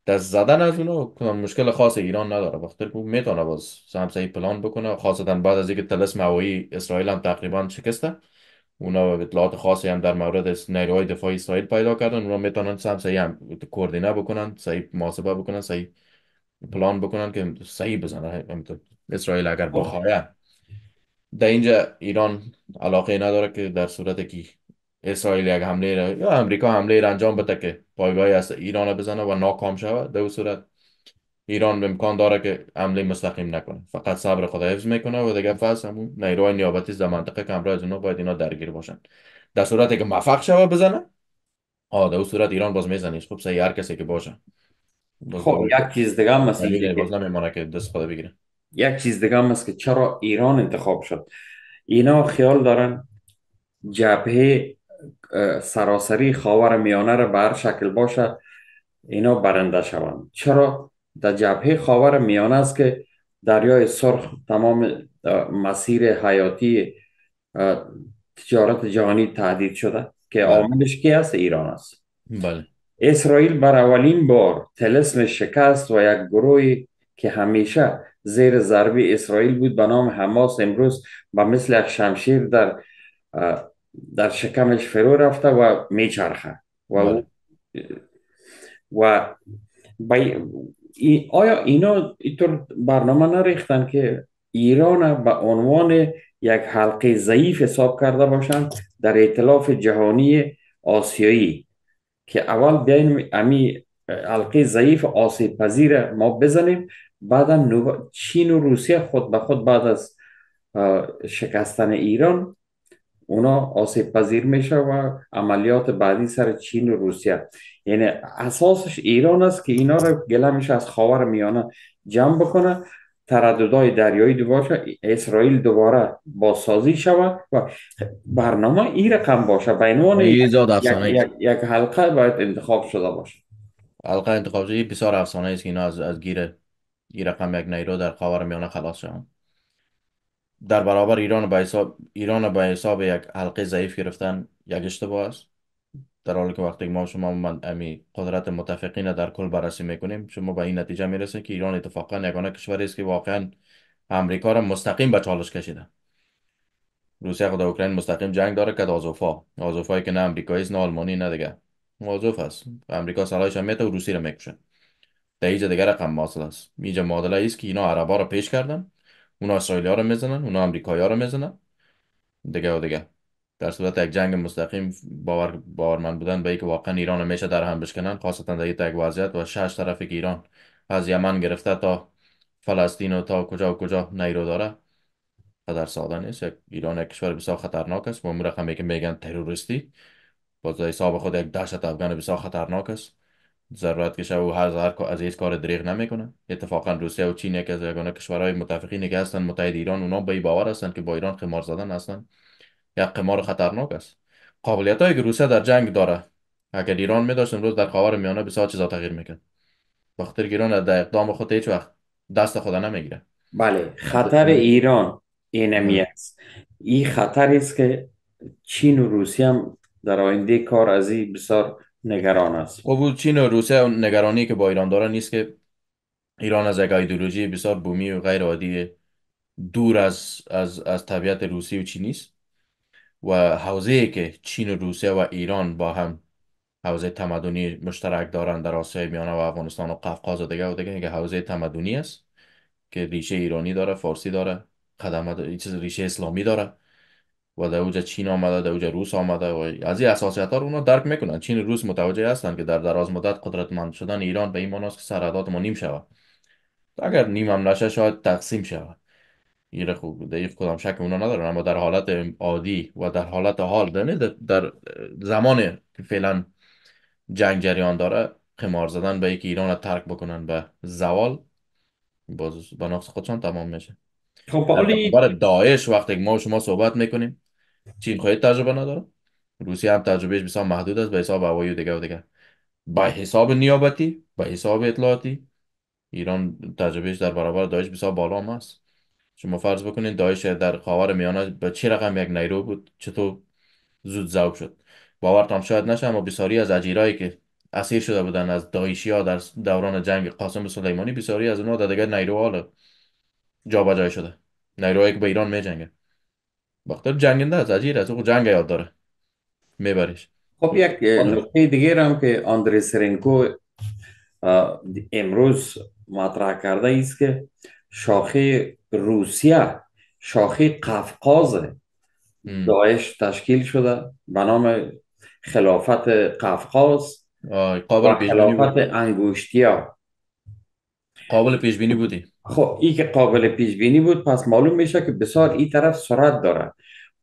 دست زدن از اونو مشکل خاص ایران نداره وقتی که میتونه باز همسایه پلان بکنه خاصتا بعد از اینکه تلس هوایی اسرائیل هم تقریبا شکسته اونا اطلاعات خاصی هم در مورد نیروهای دفاعی اسرائیل پیدا کردن اونا میتونن سمسایی هم کوردینه بکنن صحیح محاسبه بکنن صحیح پلان بکنن که صحیح بزنن اسرائیل اگر بخواه در اینجا ایران علاقه نداره که در صورت که اسرائیل یک حمله را یا امریکا حمله را انجام بده که پایگاه از ایران را بزنه و ناکام شود در صورت ایران امکان داره که حمله مستقیم نکنه فقط صبر خدا حفظ میکنه و دیگه فصل همون نیروهای نیابتی در منطقه که همراه اونها باید اینا درگیر باشن در صورتی که موفق شوه بزنه آ در صورت ایران باز میزنه خب سه هر کسی که باشه خب یک چیز دیگه هم مثلا باز که دست خدا بگیره یک چیز دیگه هم است که چرا ایران انتخاب شد اینا خیال دارن جبهه سراسری خاور میانه را به هر شکل باشه اینا برنده شوند چرا در جبهه خاور میانه است که دریای سرخ تمام مسیر حیاتی تجارت جهانی تهدید شده که عاملش کی است ایران است بله اسرائیل بر اولین بار تلسم شکست و یک گروهی که همیشه زیر ضربه اسرائیل بود به نام حماس امروز با مثل یک شمشیر در در شکمش فرو رفته و میچرخه و بله. و آیا اینا اینطور برنامه نریختن که ایران به عنوان یک حلقه ضعیف حساب کرده باشند در اطلاف جهانی آسیایی که اول بیاین امی حلقه ضعیف آسیب پذیر ما بزنیم بعدا نو... چین و روسیه خود به خود بعد از شکستن ایران اونا آسیب پذیر میشه و عملیات بعدی سر چین و روسیه یعنی اساسش ایران است که اینا رو گله میشه از خاور میانه جمع بکنه ترددهای دریایی دوباره اسرائیل دوباره بازسازی شود و برنامه این رقم باشه عنوان یک, یک, یک حلقه باید انتخاب شده باشه حلقه انتخاب شده بسیار افسانه است که اینا از, از گیر این رقم یک نیرو در خاور میانه خلاص شوند در برابر ایران به حساب ایران به حساب یک حلقه ضعیف گرفتن یک اشتباه است در حالی که وقتی ما شما من امی قدرت متفقین در کل بررسی میکنیم شما به این نتیجه میرسه که ایران اتفاقا یگانه کشوری است که واقعا امریکا را مستقیم به چالش کشیده روسیه خود اوکراین مستقیم جنگ داره که آزوفا آزوفایی که نه امریکایی نه آلمانی نه دیگه آزوف است امریکا سلاحش هم میته و روسی را میکشه در اینجا دیگه رقم ماصل است اینجا معادله است که اینا عربا را پیش کردن اونا اسرائیلیا را میزنن اونا امریکایی ها را میزنن دیگه و دیگه در صورت یک جنگ مستقیم باور باورمند بودن به اینکه واقعا ایران میشه در هم بشکنن خاصتا در یک وضعیت و شش طرفی که ایران از یمن گرفته تا فلسطین و تا کجا و کجا نیرو داره در ساده نیست ایران یک کشور بسیار خطرناک است و رقمی که میگن تروریستی باز حساب خود یک دهشت افغان بسیار خطرناک است ضرورت که شو هر هر از هیچ کار دریغ نمیکنه اتفاقا روسیه و چین که از یگانه کشورهای متفقین نگه هستن متحد ایران اونا به باور هستن که با ایران خمار زدن هستند، یک قمار خطرناک است قابلیت هایی که روسیه در جنگ داره اگر ایران می داشت امروز در خاور میانه بسیار چیزا تغییر میکرد وقتی ایران در اقدام خود هیچ وقت دست خود نمیگیره بله خطر ایران اینمی است این خطر است که چین و روسیه هم در آینده کار از این بسیار نگران است او خب، بود چین و روسیه نگرانی که با ایران داره نیست که ایران از یک ایدولوژی بسیار بومی و غیر عادی دور از از از طبیعت روسی و چینی است و حوزه که چین و روسیه و ایران با هم حوزه تمدنی مشترک دارن در آسیای میانه و افغانستان و قفقاز و دیگه و دیگه که حوزه تمدنی است که ریشه ایرانی داره فارسی داره خدمات ریشه اسلامی داره و در اوج چین آمده در اوج روس آمده و از این اساسیت ها رو درک میکنن چین و روس متوجه هستند که در دراز مدت قدرتمند شدن ایران به این مناسک که ما نیم شود اگر نیم هم نشه تقسیم شود گیر خوب دقیق کدام شک اونا ندارن اما در حالت عادی و در حالت حال دنه در زمان که فعلا جنگ جریان داره قمار زدن به یکی ایران ترک بکنن به زوال باز به نفس خودشان تمام میشه خب پاولی بار داعش وقتی ما شما صحبت میکنیم چین خواهی تجربه نداره روسی هم تجربهش بسیار محدود است به حساب اوایی و دیگه و دیگه به حساب نیابتی به حساب اطلاعاتی ایران تجربهش در برابر داعش بسیار بالا هم است شما فرض بکنین دایش در خاور میانه به چه رقم یک نیرو بود چطور زود زوب شد باورتان شاید نشه اما بسیاری از اجیرایی که اسیر شده بودن از دایشی ها در دوران جنگ قاسم سلیمانی بسیاری از اونها در آلا جا بجای شده نیرو که به ایران می جنگه بختر جنگنده از اجیر از او جنگ یاد داره میبریش خب یک نکته دیگه هم که آندری سرینکو امروز مطرح کرده است که شاخه روسیه شاخی قفقاز داعش تشکیل شده به نام خلافت قفقاز قابل خلافت انگوشتیا قابل پیش بینی بودی خب این که قابل پیش بینی بود پس معلوم میشه که بسیار این طرف سرعت داره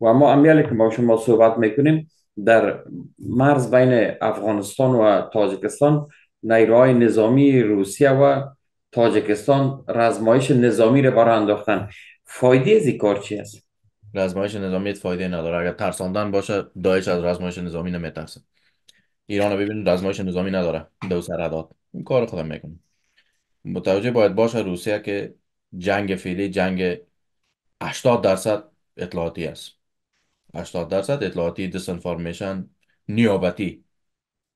و ما امیالی که ما شما صحبت میکنیم در مرز بین افغانستان و تاجیکستان نیروهای نظامی روسیه و تاجکستان رزمایش نظامی رو برای انداختن فایده از این کار چی است رزمایش نظامی فایده نداره اگر ترساندن باشه دایش از رزمایش نظامی نمیترسه ایران رو ببینید رزمایش نظامی نداره دو عداد این کار خودم میکنه متوجه باید باشه روسیه که جنگ فعلی جنگ 80 درصد اطلاعاتی است 80 درصد اطلاعاتی دیسانفورمیشن نیابتی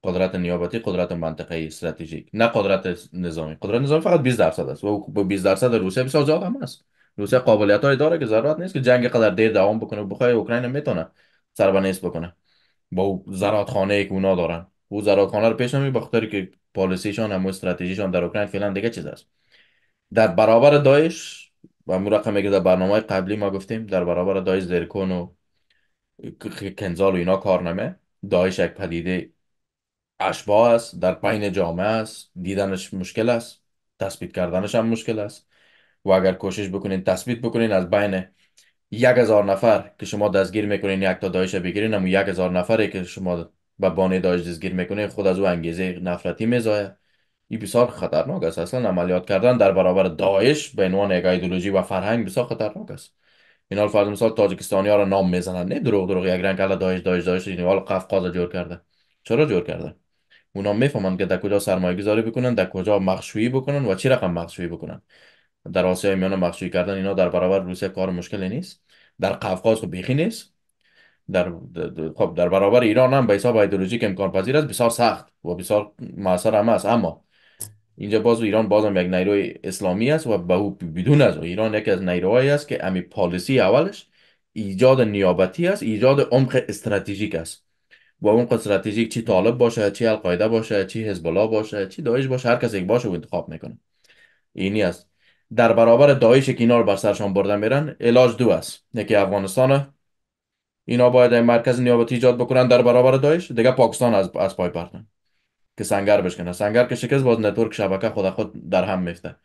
قدرت نیابتی قدرت منطقه استراتژیک نه قدرت نظامی قدرت نظامی فقط 20 درصد است و با 20 درصد روسیه بسیار زیاد هم است روسیه قابلیت های داره که ضرورت نیست که جنگ قدر دیر دوام بکنه بخوای اوکراین میتونه سر بکنه با او زراعت خانه که اونا دارن او زراعت خانه رو پیش نمی بخاطر که پالیسیشان هم استراتژیشان در اوکراین فعلا دیگه چیز است در برابر دایش و مرقم در برنامه قبلی ما گفتیم در برابر دایش زرکون و کنزال و اینا کار نمه دایش یک پدیده اشباه است در پین جامعه است دیدنش مشکل است تثبیت کردنش هم مشکل است و اگر کوشش بکنین تثبیت بکنین از بین یک هزار نفر که شما دستگیر میکنین یک تا دایش بگیرین اما یک هزار نفره که شما به بانه دایش دستگیر میکنین خود از او انگیزه نفرتی میزایه این بسیار خطرناک است اصلا عملیات کردن در برابر داعش به عنوان یک ایدولوژی و فرهنگ بسیار خطرناک است این حال فرض مثال تاجکستانی ها را نام میزنن نه دروغ دروغ یک رنگ داعش داعش داعش دایش حال قفقاز جور کرده چرا جور کرده اونا میفهمن که در کجا سرمایه گذاری بکنن در کجا مخشویی بکنن و چی رقم مخشویی بکنن در آسیا میانه مخشویی کردن اینا در برابر روسیه کار مشکلی نیست در قفقاز خب بیخی نیست در خب در برابر ایران هم به حساب ایدئولوژیک امکان پذیر است بسیار سخت و بسیار معصر هم است اما اینجا باز ایران بازم هم یک نیروی اسلامی است و به بدون از ایران یکی از نیروهایی است که امی پالیسی اولش ایجاد نیابتی است ایجاد عمق استراتژیک است و اون استراتژیک چی طالب باشه چی القاعده باشه چی حزب الله باشه چی داعش باشه هر کس یک باشه و انتخاب میکنه اینی است در برابر داعش که اینا رو بر سرشان برده میرن علاج دو است یکی افغانستان اینا باید این مرکز نیابتی ایجاد بکنن در برابر دایش، دیگه پاکستان از از پای پرتن که سنگر بشکنه سنگر که شکست باز نتورک شبکه خود خود در هم میفته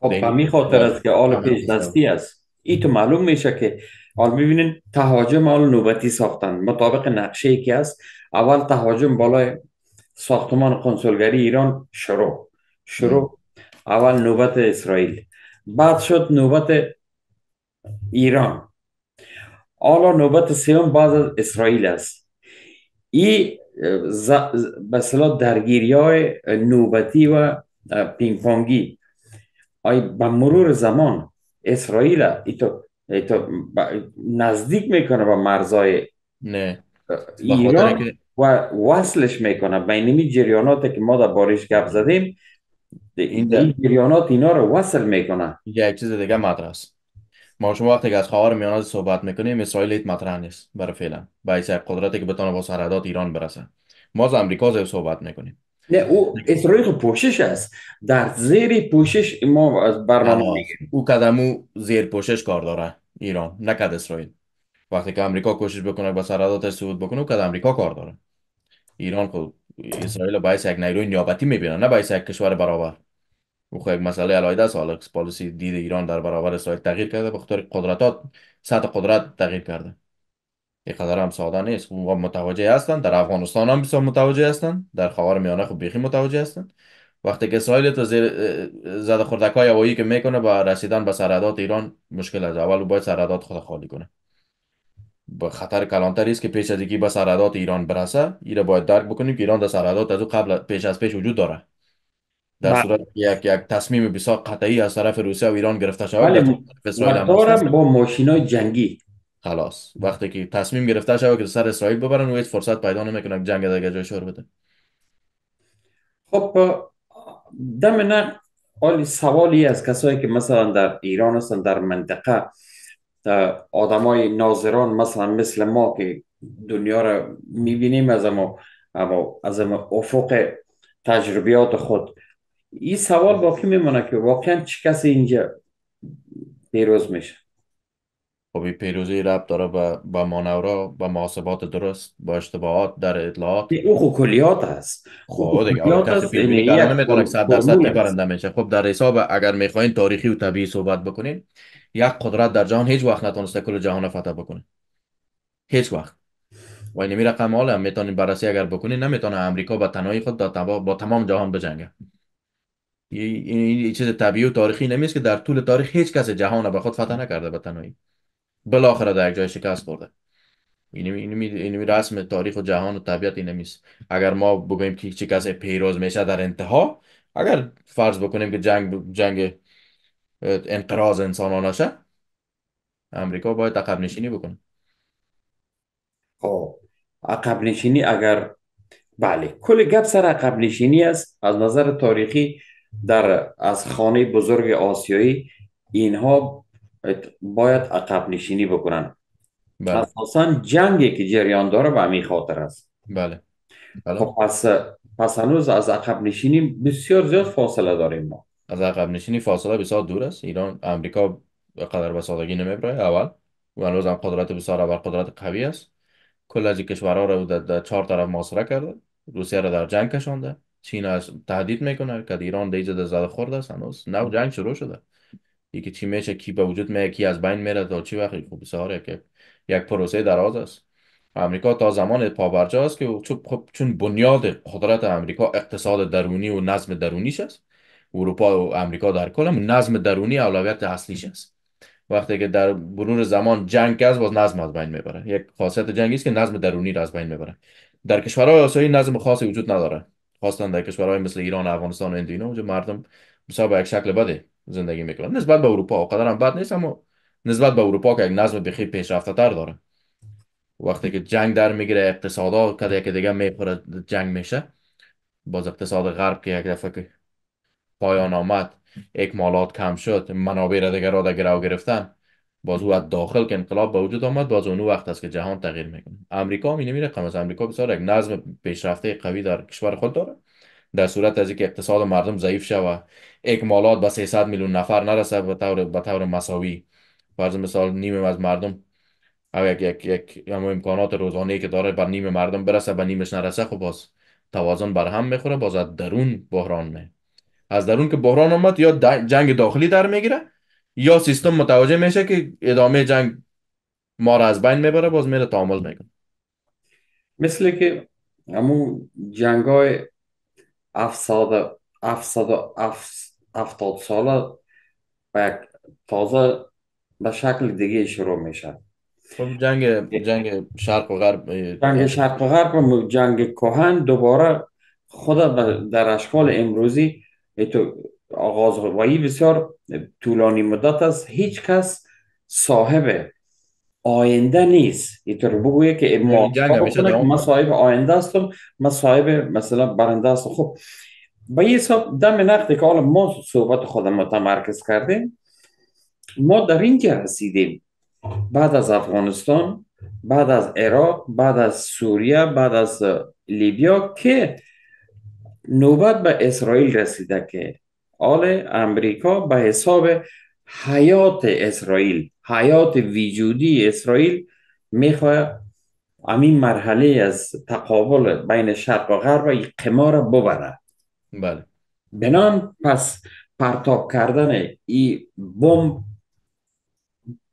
خب به خاطر آره. است که آل پیش دستی است این تو معلوم میشه که حالا میبینین تهاجم حال نوبتی ساختن مطابق نقشه ای که است اول تهاجم بالای ساختمان کنسولگری ایران شروع شروع اول نوبت اسرائیل بعد شد نوبت ایران حالا نوبت سوم بعد از اسرائیل است این درگیری های نوبتی و پینگ پونگی به مرور زمان اسرائیل تو تا نزدیک میکنه به مرزای نه ایران و وصلش میکنه بین جریانات که ما در بارش گپ زدیم این, جریانات اینا رو وصل میکنه یک چیز دیگه مطرح ما شما وقتی که از خواهر میانه صحبت میکنیم اسرائیل مطرح نیست برای فعلا باعث قدرتی که بتونه با سرحدات ایران برسه ما از امریکا صحبت میکنیم نه او خود خب پوشش است در زیر پوشش ما از برنامه میگیم او کدامو زیر پوشش کار داره ایران نکد اسرائیل وقتی که امریکا کوشش بکنه با سرادات سود بکنه او کد امریکا کار داره ایران خود خب، اسرائیل باعث یک نیروی نیابتی میبینه نه باعث یک کشور برابر او خود خب یک مسئله علایده است حالا پالیسی دید ایران در برابر اسرائیل تغییر کرده به قدرتات سطح قدرت تغییر کرده اینقدر هم ساده نیست اونها متوجه هستن در افغانستان هم بسیار متوجه هستن در خاور میانه خوب بیخی متوجه هستن وقتی که اسرائیل تا زیر زده خردک های هوایی که میکنه با رسیدن به سرحدات ایران مشکل از اول باید سرحدات خود خالی کنه با خطر کلانتری است که پیش از اینکه به سرحدات ایران برسه ایره باید درک بکنیم که ایران در سرحدات از او قبل پیش از پیش وجود داره در بله. صورت یک یک تصمیم بسیار قطعی از طرف روسیه و ایران گرفته شود بله. با ماشین جنگی خلاص وقتی که تصمیم گرفته شده که سر اسرائیل ببرن و فرصت پیدا نمیکنن که جنگ دیگه جای بده خب دم نه آلی سوالی از کسایی که مثلا در ایران هستن در منطقه آدمای ناظران مثلا مثل ما که دنیا را میبینیم از اما از اما افق تجربیات خود این سوال باقی میمونه که واقعا چه کسی اینجا پیروز میشه خب پیروزی رب داره به به مانورا به محاسبات درست با اشتباهات در اطلاعات او خو کلیات است. خب دیگه یعنی درصد که برنده میشه خب در حساب اگر میخواین تاریخی و طبیعی صحبت بکنین یک قدرت در جهان هیچ وقت نتونسته کل جهان فتح بکنه هیچ وقت و این رقم هم میتونین بررسی اگر بکنین نمیتونه امریکا با تنهایی خود با تمام جهان بجنگه این چیز طبیعی و تاریخی نمیست که در طول تاریخ هیچ کس جهان به خود فتح نکرده به تنهایی بالاخره در یک جای شکست خورده اینمی رسم تاریخ و جهان و طبیعت این اگر ما بگوییم که چه کسی پیروز میشه در انتها اگر فرض بکنیم که جنگ جنگ انقراض انسانانه شه امریکا باید عقب نشینی بکنه خب عقب نشینی اگر بله کل گپ سر عقب نشینی است از نظر تاریخی در از خانه بزرگ آسیایی اینها باید عقب نشینی بکنن بله. اساسا جنگی که جریان داره به همین خاطر است بله, بله. خب پس پس هنوز از عقب نشینی بسیار زیاد فاصله داریم ما از عقب نشینی فاصله بسیار دور است ایران امریکا قدر بسادگی سادگی نمیبره اول و هنوز هم قدرت بسیار بر قدرت قوی است کل از کشورها را در چهار طرف ماسره کرده روسیه را در جنگ کشانده چین از تهدید میکنه که ایران در زده خورده است هنوز نو جنگ شروع شده یکی میشه، کی به وجود میاد کی از بین میره تا چی وقت، خب بسیار یک یک پروسه دراز است امریکا تا زمان است که خب چون بنیاد قدرت امریکا اقتصاد درونی و نظم درونیش است اروپا و امریکا در کل هم، نظم درونی اولویت اصلیش است وقتی که در برون زمان جنگ است باز نظم از بین میبره یک خاصیت جنگی است که نظم درونی را از بین میبره در کشورهای آسیایی نظم خاصی وجود نداره خواستن در کشورهای مثل ایران افغانستان و نو اونجا مردم بسیار به یک شکل بده زندگی میکنن نسبت به اروپا قدرم بد نیست اما نسبت به اروپا که یک نظم بخی پیشرفته تر داره وقتی که جنگ در میگیره اقتصادا کده که دیگه میخوره جنگ میشه باز اقتصاد غرب که یک دفعه که پایان آمد مالات کم شد منابع را دیگه را در گرو گرفتن باز او از داخل که انقلاب به وجود آمد باز اون وقت است که جهان تغییر میکنه امریکا میره نمیره از امریکا بسیار یک نظم پیشرفته قوی در کشور خود داره در صورت از اینکه اقتصاد مردم ضعیف شوه اکمالات به 300 میلیون نفر نرسه به طور به طور مساوی فرض مثال نیم از مردم او یک یک یک امکانات روزانه که داره بر نیم مردم برسه به نیمش نرسه خب باز توازن بر هم میخوره باز از درون بحران می از درون که بحران آمد یا جنگ داخلی در میگیره یا سیستم متوجه میشه که ادامه جنگ ما را از بین میبره باز میره تعامل میکنه مثل که همون جنگ های افساد افساد هفتاد یک تازه به شکل دیگه شروع میشه خب جنگ جنگ شرق و غرب جنگ یعنی شرق و غرب و جنگ کهن دوباره خود در اشکال امروزی آغاز وایی بسیار طولانی مدت است هیچ کس صاحب آینده نیست اینطور بگویه که یعنی ما صاحب آینده هستم ما صاحب مثلا برنده هستم خب به این حساب دم نقدی که حالا ما صحبت خودم متمرکز کردیم ما در اینجا رسیدیم بعد از افغانستان بعد از عراق بعد از سوریه بعد از لیبیا که نوبت به اسرائیل رسیده که آل امریکا به حساب حیات اسرائیل حیات وجودی اسرائیل میخواه امین مرحله از تقابل بین شرق و غرب قمار ببره بله بنام پس پرتاب کردن این بمب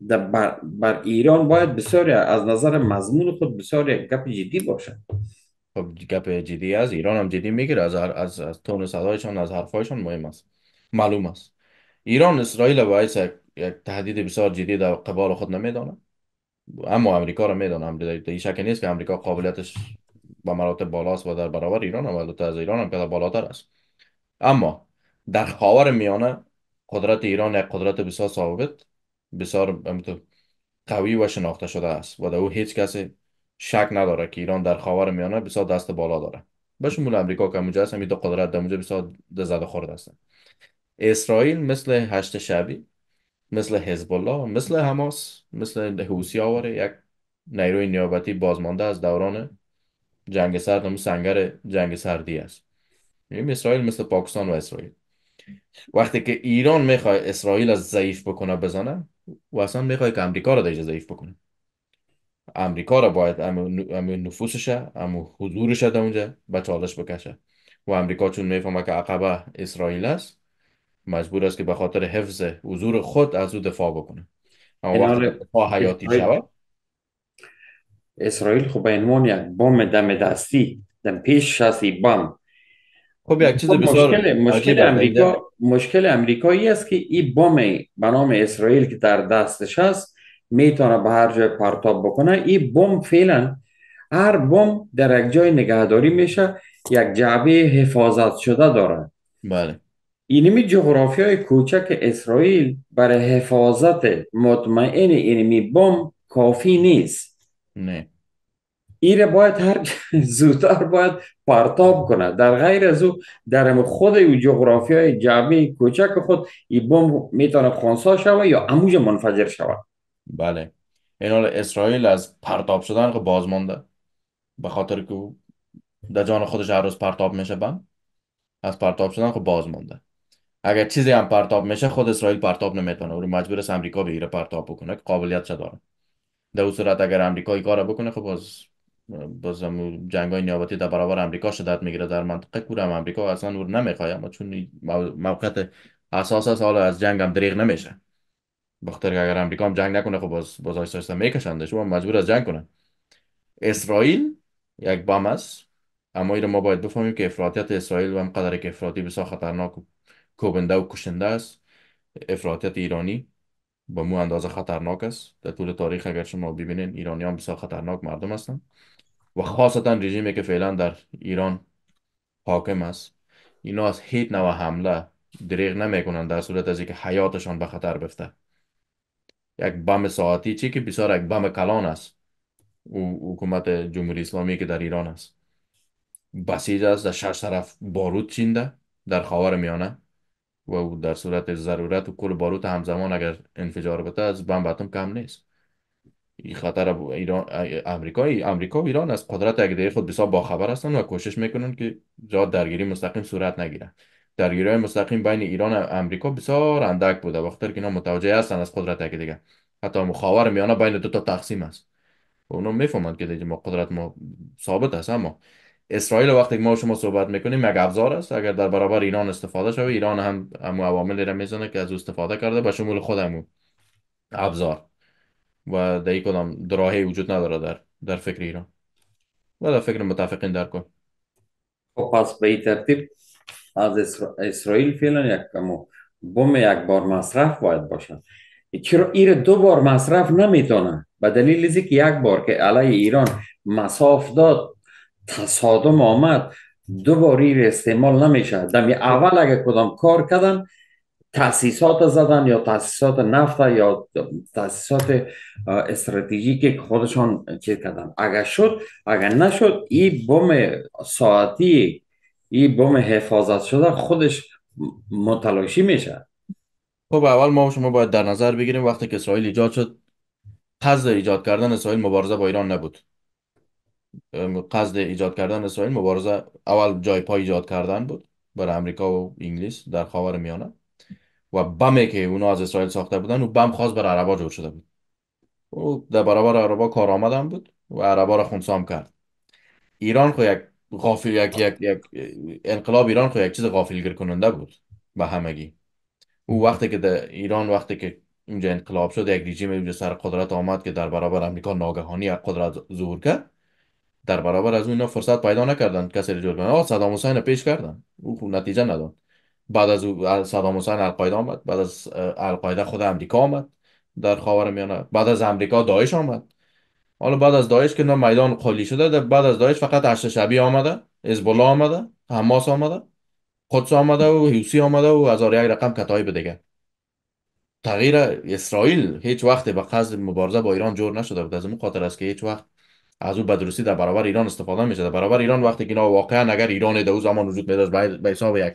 بر, بر ایران باید بسیار از نظر مضمون خود بسیار یک گپ جدی باشه خب گپ جدی از ایران هم جدی میگیره از از از تون صدایشان از حرفایشان مهم است معلوم است ایران اسرائیل باعث یک تهدید بسیار جدی در قبال خود نمیدانه اما امریکا رو میدانه امریکا شک نیست که امریکا قابلیتش با مراتب بالاست و در برابر ایران هم البته از ایران هم پیدا بالاتر است اما در خاور میانه قدرت ایران یک قدرت بسیار ثابت بسیار قوی و شناخته شده است و در او هیچ کسی شک نداره که ایران در خاور میانه بسیار دست بالا داره به شمول امریکا که اونجا هست دو قدرت در اونجا بسیار زده خورد هستن اسرائیل مثل هشت شبی مثل حزب الله مثل حماس مثل حوسی آوره یک نیروی نیابتی بازمانده از دوران جنگ سرد همون سنگر جنگ سردی است این اسرائیل مثل پاکستان و اسرائیل وقتی که ایران میخوای اسرائیل از ضعیف بکنه بزنه و اصلا میخوای که امریکا رو دیگه ضعیف بکنه امریکا رو باید امو نفوسش امو حضورش در اونجا به چالش بکشه و امریکا چون میفهمه که عقبه اسرائیل است مجبور است که به خاطر حفظ حضور خود از او دفاع بکنه اما وقتی حیاتی اسرائیل خب به یک بام دم دستی دم پیش شاسی بام خب یک چیز خب، بسیار مشکل, مشکل امریکا مشکل امریکایی است که این بام به نام اسرائیل که در دستش است میتونه به هر جای پرتاب بکنه این بم فعلا هر بم در یک جای نگهداری میشه یک جعبه حفاظت شده داره بله اینمی جغرافی های کوچک اسرائیل برای حفاظت مطمئن اینمی بم کافی نیست نه این باید هر زودتر باید پرتاب کنه در غیر از او در خود و جغرافی های جمعی کوچک خود این بم میتونه خونسا شود یا اموج منفجر شود بله این حال اسرائیل از پرتاب شدن که خب باز مانده به خاطر که در جان خودش هر روز پرتاب میشه بم از پرتاب شدن که خب باز مانده اگر چیزی هم پرتاب میشه خود اسرائیل پرتاب نمیتونه او مجبور است امریکا بگیره پرتاب بکنه که قابلیت داره در صورت اگر امریکا کار بکنه خب باز بازم جنگ های نیابتی در برابر امریکا شدت میگیره در منطقه کورم امریکا اصلا او نمیخواه اما چون موقعیت اساس است حالا از جنگ هم دریغ نمیشه بخاطر اگر امریکا هم جنگ نکنه خب باز باز آیستا میکشنده شما مجبور از جنگ کنه اسرائیل یک بام است اما این ما باید بفهمیم که افراطیت اسرائیل و هم قدر که افراطی بسیار خطرناک و کوبنده و کشنده است افراطیت ایرانی با مو اندازه خطرناک است در طول تاریخ اگر شما ببینین ایرانی بسیار خطرناک مردم هستند و خاصتا رژیمی که فعلا در ایران حاکم است اینا از هیچ نوع حمله دریغ نمیکنن در صورت از اینکه حیاتشان به خطر بفته یک بم ساعتی چی که بسیار یک بم کلان است او حکومت جمهوری اسلامی که در ایران است بسیج است در شش طرف بارود چینده در خاور میانه و در صورت ضرورت و کل بارود همزمان اگر انفجار بده از بم اتم کم نیست خطر ایران امریکا امریکا و ایران از قدرت عقیده خود بسیار باخبر هستند و کوشش میکنن که جا درگیری مستقیم صورت نگیره درگیری مستقیم بین ایران و امریکا بسیار اندک بوده وقتی که اینا متوجه هستن از قدرت عقیده دیگه حتی مخاور میانه بین دو تا تقسیم است و اونا میفهمند که دیگه ما قدرت ما ثابت است اما اسرائیل وقتی که ما شما صحبت میکنیم یک ابزار است اگر در برابر ایران استفاده شود ایران هم هم عواملی را میزنه که از استفاده کرده به شمول خودمون ابزار و در این کدام دراهی وجود نداره در در فکر ایران و در فکر متفقین در کن خب پس به این ترتیب از اسرا... اسرائیل فعلا یک بم یک بار مصرف باید باشن چرا ایر دو بار مصرف نمیتونه به دلیل ازی که یک بار که علی ایران مساف داد تصادم آمد دو بار ایر استعمال نمیشه دمی اول اگه کدام کار کردن تاسیسات زدن یا تاسیسات نفت یا تاسیسات استراتژی که خودشان چیز کردن اگر شد اگر نشد این بم ساعتی این بم حفاظت شده خودش متلاشی میشه خب اول ما شما باید در نظر بگیریم وقتی که اسرائیل ایجاد شد قصد ایجاد کردن اسرائیل مبارزه با ایران نبود قصد ایجاد کردن اسرائیل مبارزه اول جای پای ایجاد کردن بود برای امریکا و انگلیس در خاور میانه و بمه که اونا از اسرائیل ساخته بودن و بم خواست بر عربا جور شده بود او در برابر عربا کار آمدن بود و عربا را خونسام کرد ایران خو یک غافل یک, یک, یک انقلاب ایران خو یک چیز گر کننده بود به همگی او وقتی که در ایران وقتی که اونجا انقلاب شد یک ریژیم اینجا سر قدرت آمد که در برابر امریکا ناگهانی یک قدرت ظهور کرد در برابر از اون فرصت پیدا نکردن کسی رو صدام حسین پیش کردن او نتیجه نداد بعد از صدام حسین القاعده آمد بعد از القاعده خود امریکا آمد در خاور میانه بعد از امریکا دایش آمد حالا بعد از دایش که میدان خالی شده بعد از دایش فقط هشت شبی آمده ازبلا آمده حماس آمده قدس آمده و حوسی آمده و هزار یک رقم کتایب دیگه تغییر اسرائیل هیچ وقت به قصد مبارزه با ایران جور نشده بود از اون خاطر است که هیچ وقت از او بدرسی در برابر ایران استفاده میشه در برابر ایران وقتی که اینا واقعا اگر ایران در او زمان وجود میداشت به حساب یک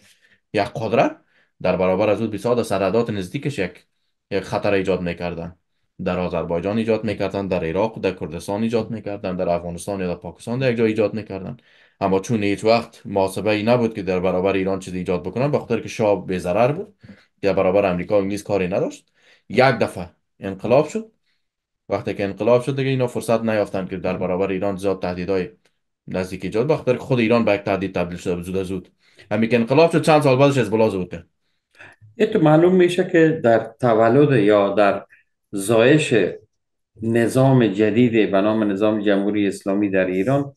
یک قدرت در برابر از او بساد سرحدات نزدیکش یک یک خطر ایجاد میکردن در آذربایجان ایجاد میکردن در عراق در کردستان ایجاد میکردن در افغانستان یا در پاکستان در یک جا ایجاد میکردن اما چون هیچ وقت محاسبه ای نبود که در برابر ایران چیزی ایجاد بکنن به خاطر که شاه به ضرر بود در برابر امریکا و انگلیس کاری نداشت یک دفعه انقلاب شد وقتی که انقلاب شد دیگه اینا فرصت نیافتن که در برابر ایران زیاد تهدیدای نزدیک ایجاد بخاطر خود ایران به یک تهدید تبدیل شده بود زود زود همین انقلاب شد چند سال بعدش از تو معلوم میشه که در تولد یا در زایش نظام جدید به نام نظام جمهوری اسلامی در ایران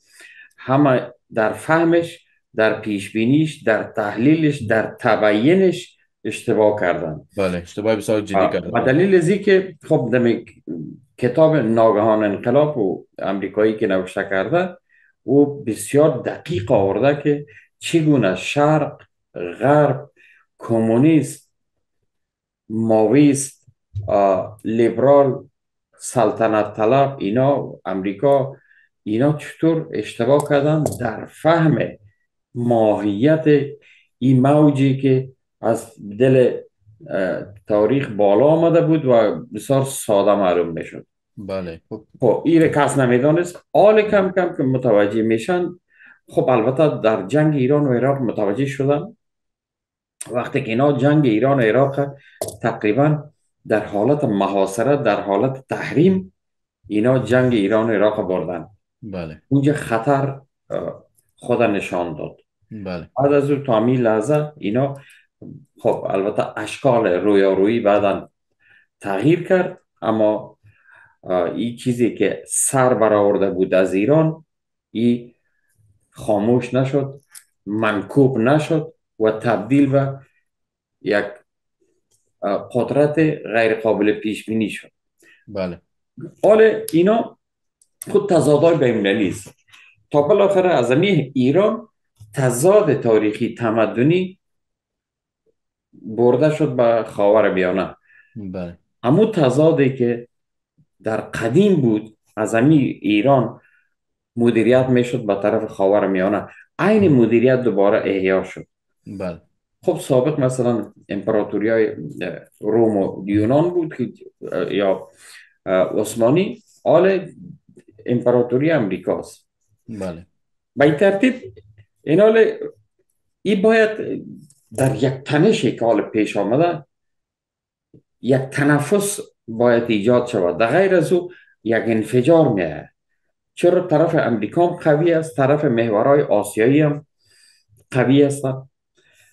همه در فهمش در پیشبینیش در تحلیلش در تبیینش اشتباه کردن بله اشتباه بسیار جدی کردن و دلیل از که خب دمی کتاب ناگهان انقلاب و امریکایی که نوشته کرده او بسیار دقیق آورده که چگونه شرق غرب کمونیست ماویست لیبرال سلطنت طلب اینا امریکا اینا چطور اشتباه کردن در فهم ماهیت این موجی که از دل تاریخ بالا آمده بود و بسیار ساده معلوم میشد بله خب،, خب این کس نمیدانست آل کم کم که متوجه میشن خب البته در جنگ ایران و عراق متوجه شدن وقتی که اینا جنگ ایران و عراق تقریبا در حالت محاصره در حالت تحریم اینا جنگ ایران و عراق بردن بله اونجا خطر خود نشان داد بله بعد از اون تامی لحظه اینا خب البته اشکال روی روی بعدا تغییر کرد اما این چیزی که سر برآورده بود از ایران این خاموش نشد منکوب نشد و تبدیل به یک قدرت غیر قابل پیش بینی شد بله حال اینا خود به این است تا بالاخره از ایران تضاد تاریخی تمدنی برده شد به خاور بیانه بله اما تضادی که در قدیم بود از امی ایران مدیریت میشد به طرف خاور میانه عین مدیریت دوباره احیا شد بله خب سابق مثلا امپراتوری های روم و یونان بود که یا عثمانی حال امپراتوری امریکاست بله به این ترتیب این حال ای باید در یک تنشی که حال پیش آمده یک تنفس باید ایجاد شود در غیر از او یک انفجار میاد چرا طرف امریکا هم قوی است طرف محورهای آسیایی هم قوی است و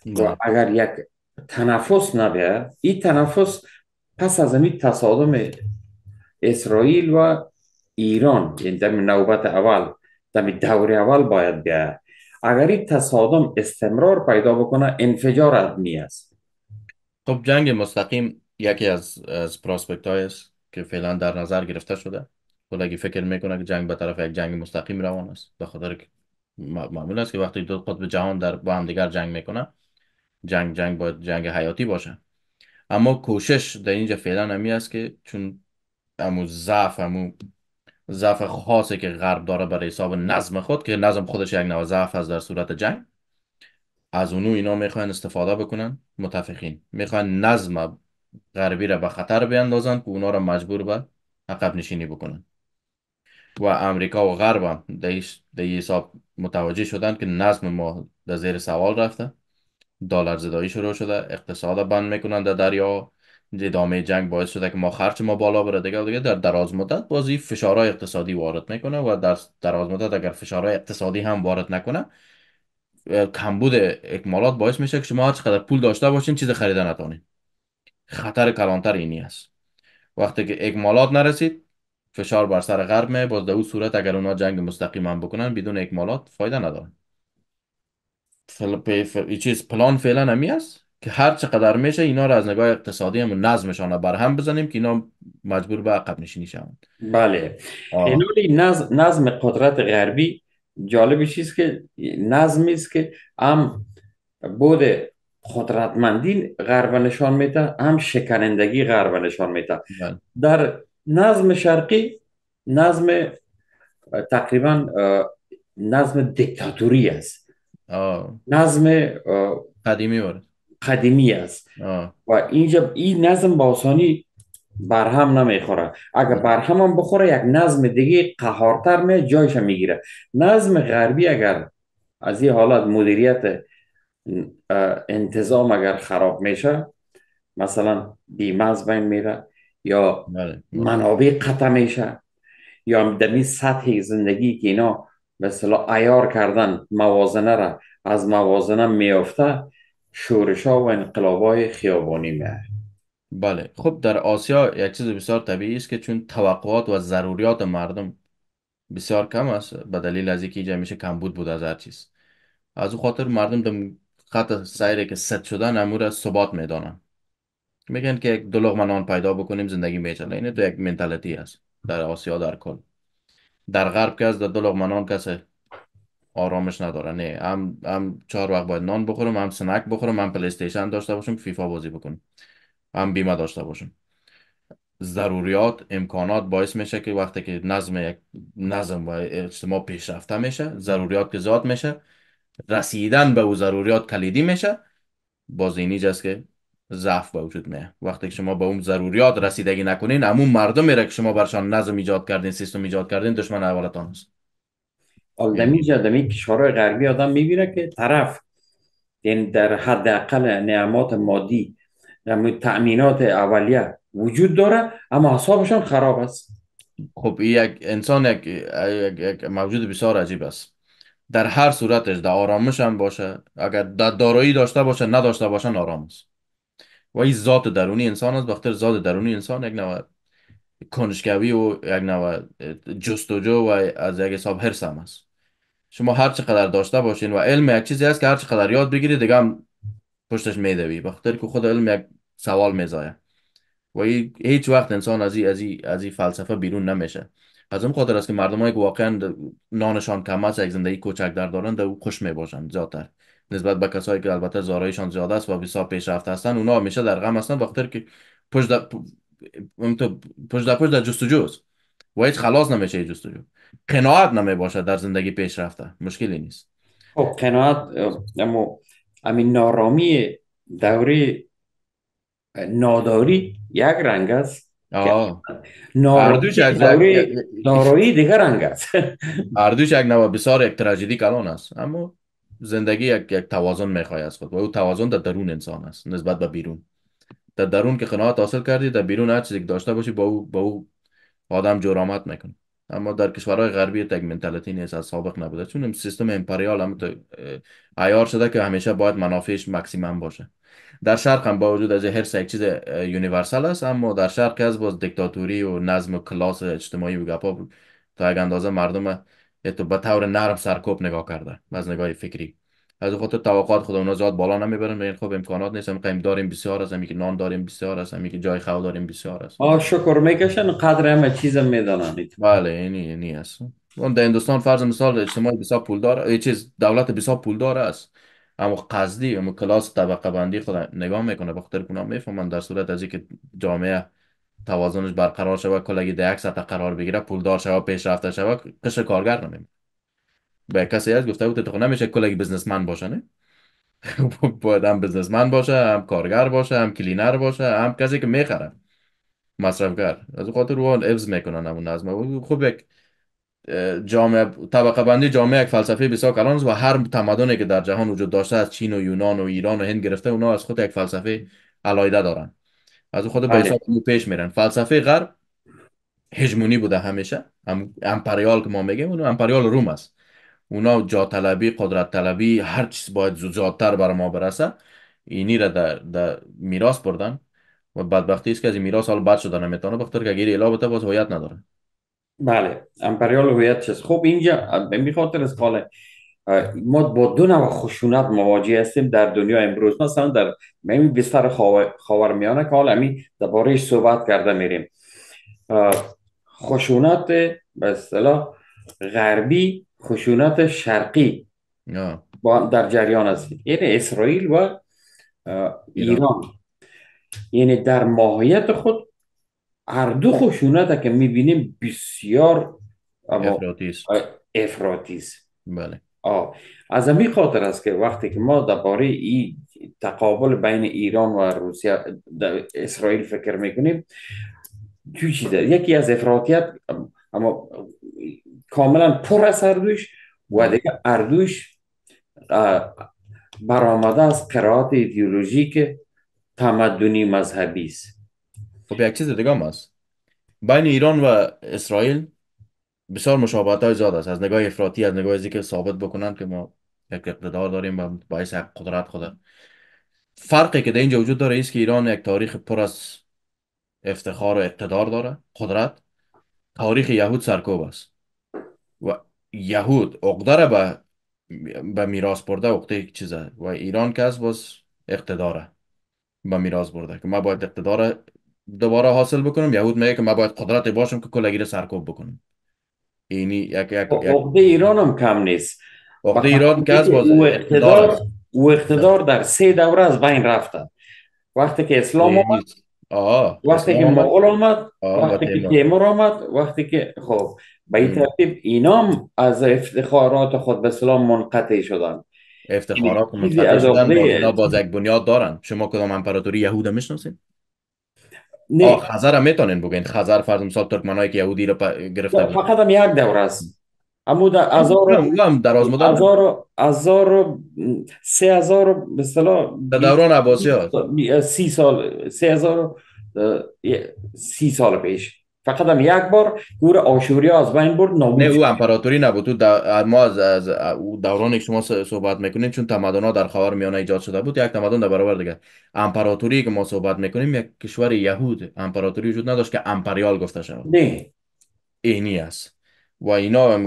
بله. اگر یک تنفس نبید این تنفس پس از این تصادم اسرائیل و ایران یعنی نوبت اول دمی دور اول باید بیا اگر این تصادم استمرار پیدا بکنه انفجار عدمی است خب جنگ مستقیم یکی از از پراسپکت است که فعلا در نظر گرفته شده خود اگه فکر میکنه که جنگ به طرف یک جنگ مستقیم روان است به خاطر که معمول است که وقتی دو قطب جهان در با هم دیگر جنگ میکنه جنگ جنگ باید جنگ حیاتی باشه اما کوشش در اینجا فعلا نمی است که چون امو ضعف امو ضعف خاصی که غرب داره برای حساب نظم خود که نظم خودش یک نوع ضعف است در صورت جنگ از اونو اینا میخوان استفاده بکنن متفقین میخوان نظم غربی را به خطر بیندازن که اونا را مجبور به عقب نشینی بکنن و امریکا و غرب در این حساب متوجه شدن که نظم ما در زیر سوال رفته دلار زدایی شروع شده اقتصاد بند میکنن در دریا ادامه جنگ باعث شده که ما خرچ ما بالا بره دیگه در دراز مدت بازی فشارهای اقتصادی وارد میکنه و در دراز مدت اگر فشارهای اقتصادی هم وارد نکنه کمبود اکمالات باعث میشه که شما هر چقدر پول داشته باشین چیز خریده نتونین خطر کلانتر اینی است وقتی که اکمالات نرسید فشار بر سر غربه باز در او صورت اگر اونا جنگ مستقیم هم بکنن بدون اکمالات فایده نداره پی ف... چیز پلان فعلا نمی است که هر چقدر میشه اینا رو از نگاه اقتصادی هم نظمشان رو برهم بزنیم که اینا مجبور به عقب نشینی شوند بله نظم،, نظم قدرت غربی جالب چیز که نظمی است که هم بود قدرتمندی غرب نشان میده هم شکنندگی غرب نشان میده بله. در نظم شرقی نظم تقریبا نظم دیکتاتوری است نظم قدیمی بود قدیمی است و اینجا این نظم با آسانی برهم نمیخوره اگر برهم هم بخوره یک نظم دیگه قهارتر می جایش میگیره نظم غربی اگر از این حالت مدیریت انتظام اگر خراب میشه مثلا بیمز بین میره یا بله. منابع قطع میشه یا این سطح زندگی که اینا مثلا ایار کردن موازنه را از موازنه میافته شورش ها و انقلاب های خیابانی میه بله خب در آسیا یک چیز بسیار طبیعی است که چون توقعات و ضروریات مردم بسیار کم است به دلیل از اینکه اینجا میشه کمبود بود از هر چیز از او خاطر مردم دم خط سیری که ست شدن امور ثبات میدانند میگن که یک لغمه منان پیدا بکنیم زندگی میچنه اینه تو یک منتالیتی است در آسیا در کل در غرب که در دو منان کسی آرامش نداره نه هم هم چهار وقت باید نان بخورم هم سنک بخورم هم پلیستیشن داشته باشم فیفا بازی بکنم هم بیمه داشته باشم ضروریات امکانات باعث میشه که وقتی که نظم یک نظم و اجتماع پیشرفته میشه ضروریات که زیاد میشه رسیدن به او ضروریات کلیدی میشه باز اینیج که ضعف به وجود میه وقتی که شما به اون ضروریات رسیدگی نکنین همون مردم میره که شما برشان نظم ایجاد کردین سیستم ایجاد کردین دشمن اولتان است آدمی جدمی کشورهای غربی آدم میبینه که طرف یعنی در حداقل نعمات مادی تأمینات اولیه وجود داره اما حسابشان خراب است خب یک انسان یک, موجود بسیار عجیب است در هر صورتش در آرامش هم باشه اگر دارایی داشته باشه نداشته باشه آرام است و این ذات درونی انسان است بخاطر ذات درونی انسان یک نوع کنشگوی و یک نوع جستجو و از یک حساب هم است شما هر چقدر داشته باشین و علم یک چیزی است که هر چقدر یاد بگیری دیگه هم پشتش میدوی بخاطر که خود علم یک سوال میزایه و هیچ وقت انسان از این از فلسفه بیرون نمیشه از اون خاطر است که مردم که واقعا نانشان کم است یک زندگی کوچک در دارند او خوش میباشن زیادتر نسبت به کسایی که البته زارایشان زیاد است و بسیار پیشرفته هستن اونا همیشه در غم هستن بخاطر که پشت در پشت در, جستجو است و هیچ خلاص نمیشه جستجو قناعت نمی باشد در زندگی پیشرفته مشکلی نیست خب قناعت اما همین نارامی دوری ناداری یک رنگ است ناردوش نارایی دیگه رنگ است اردوش یک نوا بسیار یک تراجیدی کلان است اما زندگی یک, یک توازن میخواه از خود و او توازن در درون انسان است نسبت به بیرون در درون که قناعت حاصل کردی در بیرون هر چیزی که داشته باشی با او, با او آدم جرامت میکنه اما در کشورهای غربی تک منتالیتی نیست از سابق نبوده چون سیستم امپریال هم عیار شده که همیشه باید منافعش مکسیمم باشه در شرق هم با وجود از هر یک چیز یونیورسال است اما در شرق از باز دیکتاتوری و نظم کلاس اجتماعی و گپا تا اندازه مردم یه تو به طور نرم سرکوب نگاه کرده از نگاه فکری از خاطر توقعات خود اونا زیاد بالا نمیبرن این خب امکانات نیست قیم داریم بسیار است که نان داریم بسیار است که جای خواب داریم بسیار است آ شکر میکشن قدر همه چیز میدانند بله اینی اینی است اون در هندوستان فرض مثال اجتماع بسیار پولدار یه چیز دولت بسیار پول پولدار است اما قصدی اما کلاس طبقه بندی خود نگاه میکنه بخاطر خاطر میفهمن در صورت از اینکه جامعه توازنش برقرار شود کلگی در یک قرار بگیره پولدار پیش پیشرفته شود قش کارگر نمیمونه به کسی از گفته بود تو نمیشه کلگی بزنسمن باشه نه باید هم بزنسمن باشه هم کارگر باشه هم کلینر باشه هم کسی که میخره مصرفگر از خاطر روان افز میکنن همون نظم خوب یک جامعه طبقه بندی جامعه یک فلسفه بسیار کلان و هر تمدنی که در جهان وجود داشته از چین و یونان و ایران و هند گرفته اونا از خود یک فلسفه علایده دارن از خود بله. به پیش میرن فلسفه غرب هجمونی بوده همیشه هم امپریال که ما میگیم اون امپریال روم است اونا جا طلبی قدرت طلبی هر چیز باید زودتر بر ما برسه اینی را در, در میراث بردن و بدبختی است که از میراث حال بد شده نمیتونه بخاطر که گیر بوده باز هویت نداره بله امپریال هویت چیز خب اینجا به خاطر از قاله ما با دو نوع خشونت مواجه هستیم در دنیا امروز مثلا در همین بستر خاورمیانه که حالا همین دربارهش صحبت کرده میریم خشونت به اصطلاح غربی خشونت شرقی با در جریان است یعنی اسرائیل و ایران یعنی در ماهیت خود هر دو خشونت که میبینیم بسیار افروتیس. بله از امی خاطر است که وقتی که ما درباره این تقابل بین ایران و روسیه اسرائیل فکر میکنیم کنیم چیزه یکی از افراطیت اما کاملا پر از اردوش و دیگه اردوش برآمده از ایدیولوژی ایدئولوژیک تمدنی مذهبی است خب یک چیز دیگه هم بین ایران و اسرائیل بسیار مشابهت های زیاد است از نگاه افراطی از نگاه زی که ثابت بکنن که ما یک اقتدار داریم و باعث قدرت خود فرقی که در اینجا وجود داره است که ایران یک تاریخ پر از افتخار و اقتدار داره قدرت تاریخ یهود سرکوب است و یهود عقده به به میراث برده عقده یک چیزه و ایران که از باز اقتداره به میراث برده که ما باید اقتدار دوباره حاصل بکنم یهود میگه که ما باید قدرت باشم که کلگیر سرکوب بکنم اینی یک یک خب، عقده ایران کم نیست عقده ایران خب، که از باز اقتدار او اقتدار در سه دوره از بین رفته وقتی که اسلام آمد وقتی که مغول آمد وقتی که تیمور آمد وقتی که خب به این ترتیب اینام از افتخارات خود به اسلام منقطع شدن افتخارات یعنی منقطع شدن باز یک بنیاد دارن شما کدام امپراتوری یهود میشناسید نه خزر هم میتونین بگین خزر فرض مثال ترکمنایی که یهودی رو گرفته فقط هم یک دوره است اما در ازار هم از مدر ازار ازار سه هزار به اصطلاح در دوران عباسی ها سی سال سه سی سال پیش فقط هم یک بار گور آشوری از بین برد نابود نه او امپراتوری نبود او ما از, دوران شما صحبت میکنیم چون تمدن ها در خاور میانه ایجاد شده بود یک تمدن در برابر دیگر امپراتوری که ما صحبت میکنیم یک کشور یهود امپراتوری وجود نداشت که امپریال گفته شد نه اینی است و اینا هم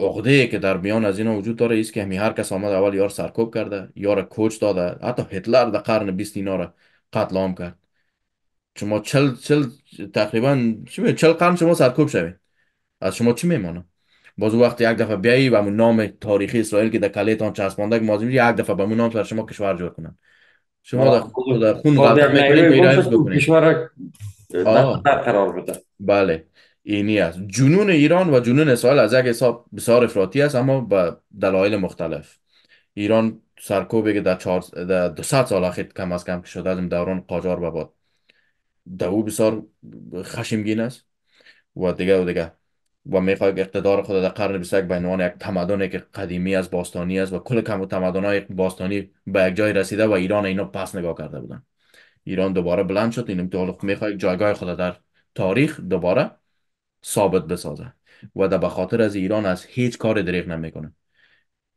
اغده که در میان از اینا وجود داره است که همی هر کس آمد اول یار سرکوب کرده یار کوچ داده حتی هتلر در قرن 20 اینا را قتل عام کرد شما چل چل تقریبا چی چل قرن شما سرکوب شوید از شما چی میمانه باز وقتی یک دفعه بیایی و اون نام تاریخی اسرائیل که در کلیتان چسبانده که مازی یک دفعه به اون نام شما کشور جور کنن شما در خود خون غلط میکنید ایرانیز بکنید کشور قرار بده بله اینی است جنون ایران و جنون اسرائیل از یک حساب بسیار افراطی است اما به دلایل مختلف ایران سرکوبی که در, 200 سال اخیر کم از کم شده از دوران قاجار و ده او بسیار خشمگین است و دیگه و دیگه و میخواد اقتدار خود در قرن 21 به یک تمدن که قدیمی از باستانی است و کل کم تمدن های باستانی به یک جای رسیده و ایران اینو پس نگاه کرده بودن ایران دوباره بلند شد این میخواد جایگاه خود در تاریخ دوباره ثابت بسازه و در به خاطر از ایران از هیچ کار دریغ نمیکنه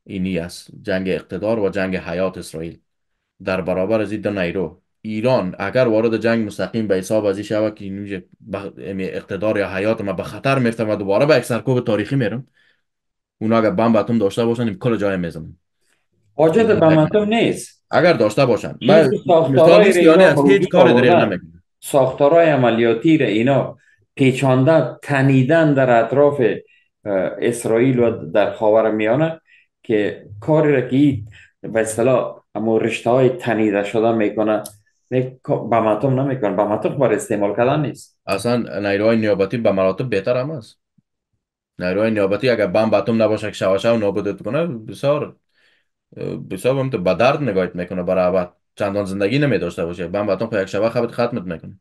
اینی است جنگ اقتدار و جنگ حیات اسرائیل در برابر از این ایران اگر وارد جنگ مستقیم به حساب از این شود که نوج اقتدار یا حیات ما به خطر میفته و دوباره به یک سرکوب تاریخی میرم اونا اگر بم بتم داشته باشن کل جای میزنن حاجت به نیست اگر داشته باشن بله، هیچ کار ساختارهای عملیاتی را اینا پیچانده تنیدن در اطراف اسرائیل و در خاور میانه که کاری را که به اصطلاح اما رشته های تنیده شده میکنه نه بماتم نمیکنن بماتم برای استعمال کردن نیست اصلا نیروهای نیابتی به مراتب بهتر هم است نیروهای نیابتی اگر بم نباشه که شوشه و نابودت کنه بسیار بسیار هم به درد نگاهت میکنه برای بعد چندان زندگی نمی داشته باشه بم باتوم یک شبه خبت ختمت میکنه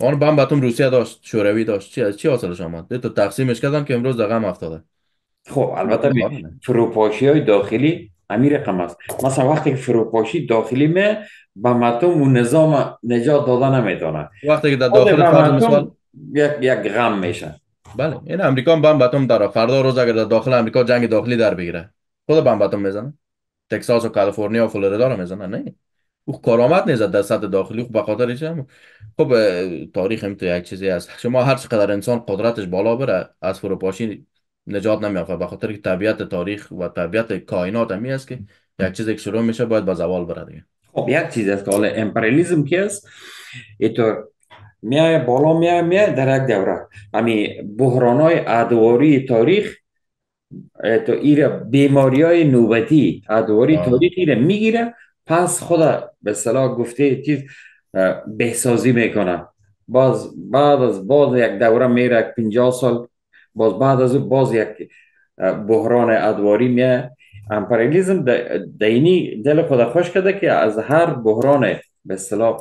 آن بم روسیه داشت شوروی داشت چی از چی حاصلش آمد تو تقسیمش کردن که امروز دغم افتاده خب البته فروپاشی های داخلی امیر رقم است مثلا وقتی فروپاشی داخلی می به مردم و نظام نجات داده نمیتونه وقتی که در داخل فرد مثال یک یک غم میشه بله این امریکا هم بم بتم داره فردا روز اگر در داخل امریکا جنگ داخلی در بگیره خود بم بتم میزنه تکساس و کالیفرنیا و فلوریدا رو میزنه نه او کارآمد نیست در سطح داخلی خوب بخاطر هم خب, خب، تاریخ هم تو یک چیزی است شما هر چقدر انسان قدرتش بالا بره از فروپاشی نجات نمیافه به خاطر که طبیعت تاریخ و طبیعت کائنات همی است که یک چیزی که شروع میشه باید به زوال بره دیگه خب یک چیز است که حالا امپریالیزم که است میای بالا میای میای در یک دوره همی یعنی بحران های ادواری تاریخ تو ایر بیماری های نوبتی ادواری تاریخ میگیره پس خدا به صلاح گفته چیز بهسازی میکنه باز بعد از باز یک دوره میره یک سال باز بعد از باز یک بحران ادواری میه امپریالیزم دینی دل خود خوش کرده که از هر بحران به اصطلاح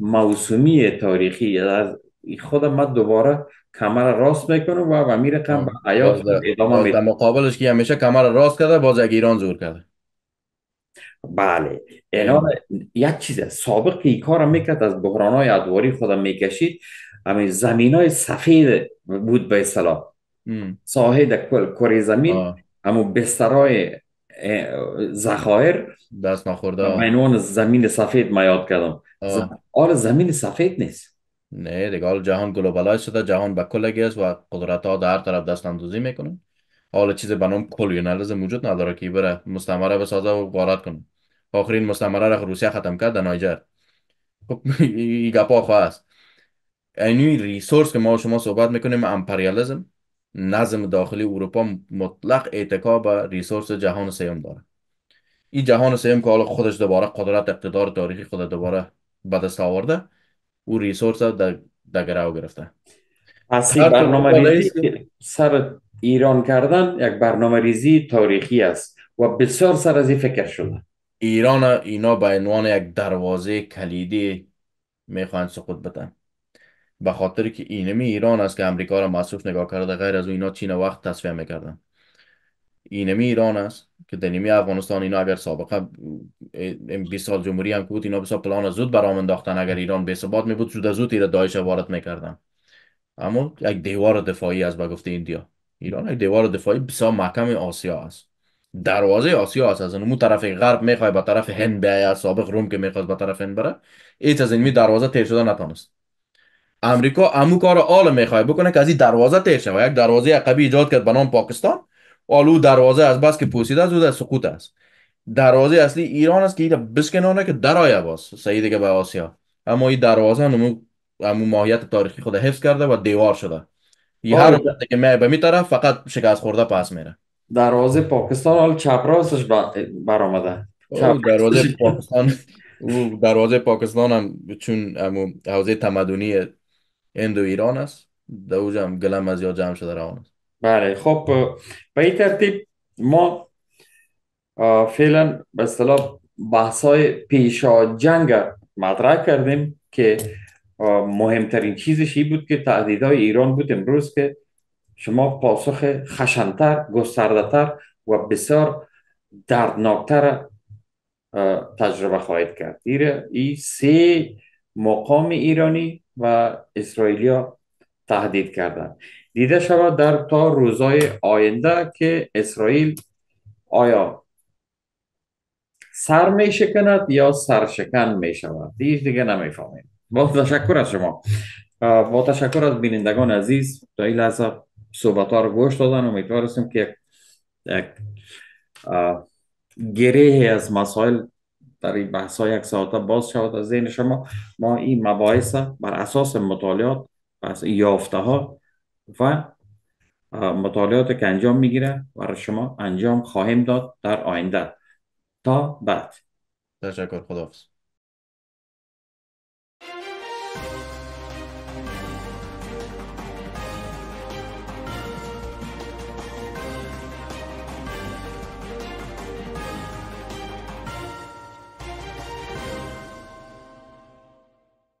موسمی تاریخی از خود ما دوباره کمر راست میکنه و و میره کم به ادامه میده مقابلش که همیشه کمر راست کرده باز ایران زور کرده بله اینا یک چیزه سابق که این کار میکرد از بحران های ادواری خودم میکشید همین زمین های سفید بود به اصطلاح ساحه کل کره زمین همون بسترای زخایر دست نخورده عنوان زمین سفید ما یاد کردم آره زمین سفید نیست نه دیگه حال جهان گلوبالایز شده جهان به کل است و قدرت ها در هر طرف دست اندوزی میکنن حالا چیز به نام کلونالیزم موجود نداره که بره مستعمره بسازه و وارد کنه آخرین مستعمره را روسیه ختم کرد در نایجر خب این گپا خواهست اینوی ریسورس که ما شما صحبت میکنیم امپریالیزم نظم داخلی اروپا مطلق اعتکا به ریسورس جهان سیم داره این جهان سیم که حالا خودش دوباره قدرت اقتدار تاریخی خود دوباره به دست آورده او ریسورس در گراو گرفته اصلی برنامه ریزی سر ایران کردن یک برنامه ریزی تاریخی است و بسیار سر از این فکر شده ایران اینا به عنوان یک دروازه کلیدی میخواهند سقوط بدن به خاطر که اینمی ایران است که امریکا را مصروف نگاه کرده غیر از اینا چین وقت تصفیه میکردن اینمی ایران است که دنیمی افغانستان اینا اگر سابقه 20 سال جمهوری هم که بود اینا بسا پلان زود برام انداختن اگر ایران به ثبات می بود زود زود ایر دایش وارد میکردن اما یک دیوار دفاعی از به گفته ایندیا ایران یک دیوار دفاعی بسیار محکم آسیا است دروازه آسیا است از اون طرف غرب میخواد به طرف هند بیاید سابق روم که میخواد به طرف هند بره ایت از می دروازه تیر شده نتانست امریکا امو کار آل میخواه بکنه که از این دروازه تیر شود یک دروازه عقبی ایجاد کرد به نام پاکستان آلو دروازه از بس که پوسیده از در سقوط است دروازه اصلی ایران است که این بسکنانه که آیا باز سعیده که به آسیا اما این دروازه همو ماهیت تاریخی خود حفظ کرده و دیوار شده یه هر آره. وقت که می به می طرف فقط شکست خورده پاس میره دروازه پاکستان حال چپ راستش برآمده دروازه پاکستان دروازه پاکستان هم چون حوزه تمدنی اندو ایران است دو هم گلم از یا جمع شده روان بله خب به این ترتیب ما فعلا به اصطلاح بحثای پیشا جنگ مطرح کردیم که مهمترین چیزش ای بود که تهدیدهای ایران بود امروز که شما پاسخ خشنتر گستردهتر و بسیار دردناکتر تجربه خواهید کرد ای سه مقام ایرانی و اسرائیلیا تهدید کردند دیده شود در تا روزای آینده که اسرائیل آیا سر می شکند یا سرشکن می شود دیگه دیگه فهمیم با تشکر از شما با تشکر از بینندگان عزیز تا این لحظه صحبت ها رو گوش دادن امیدوار هستیم که یک گریه از مسائل در این بحث های یک ساعته باز شود از ذهن شما ما این مباحث بر اساس مطالعات بس یافته ها و مطالعات که انجام میگیره برای شما انجام خواهیم داد در آینده تا بعد تشکر خداحافظ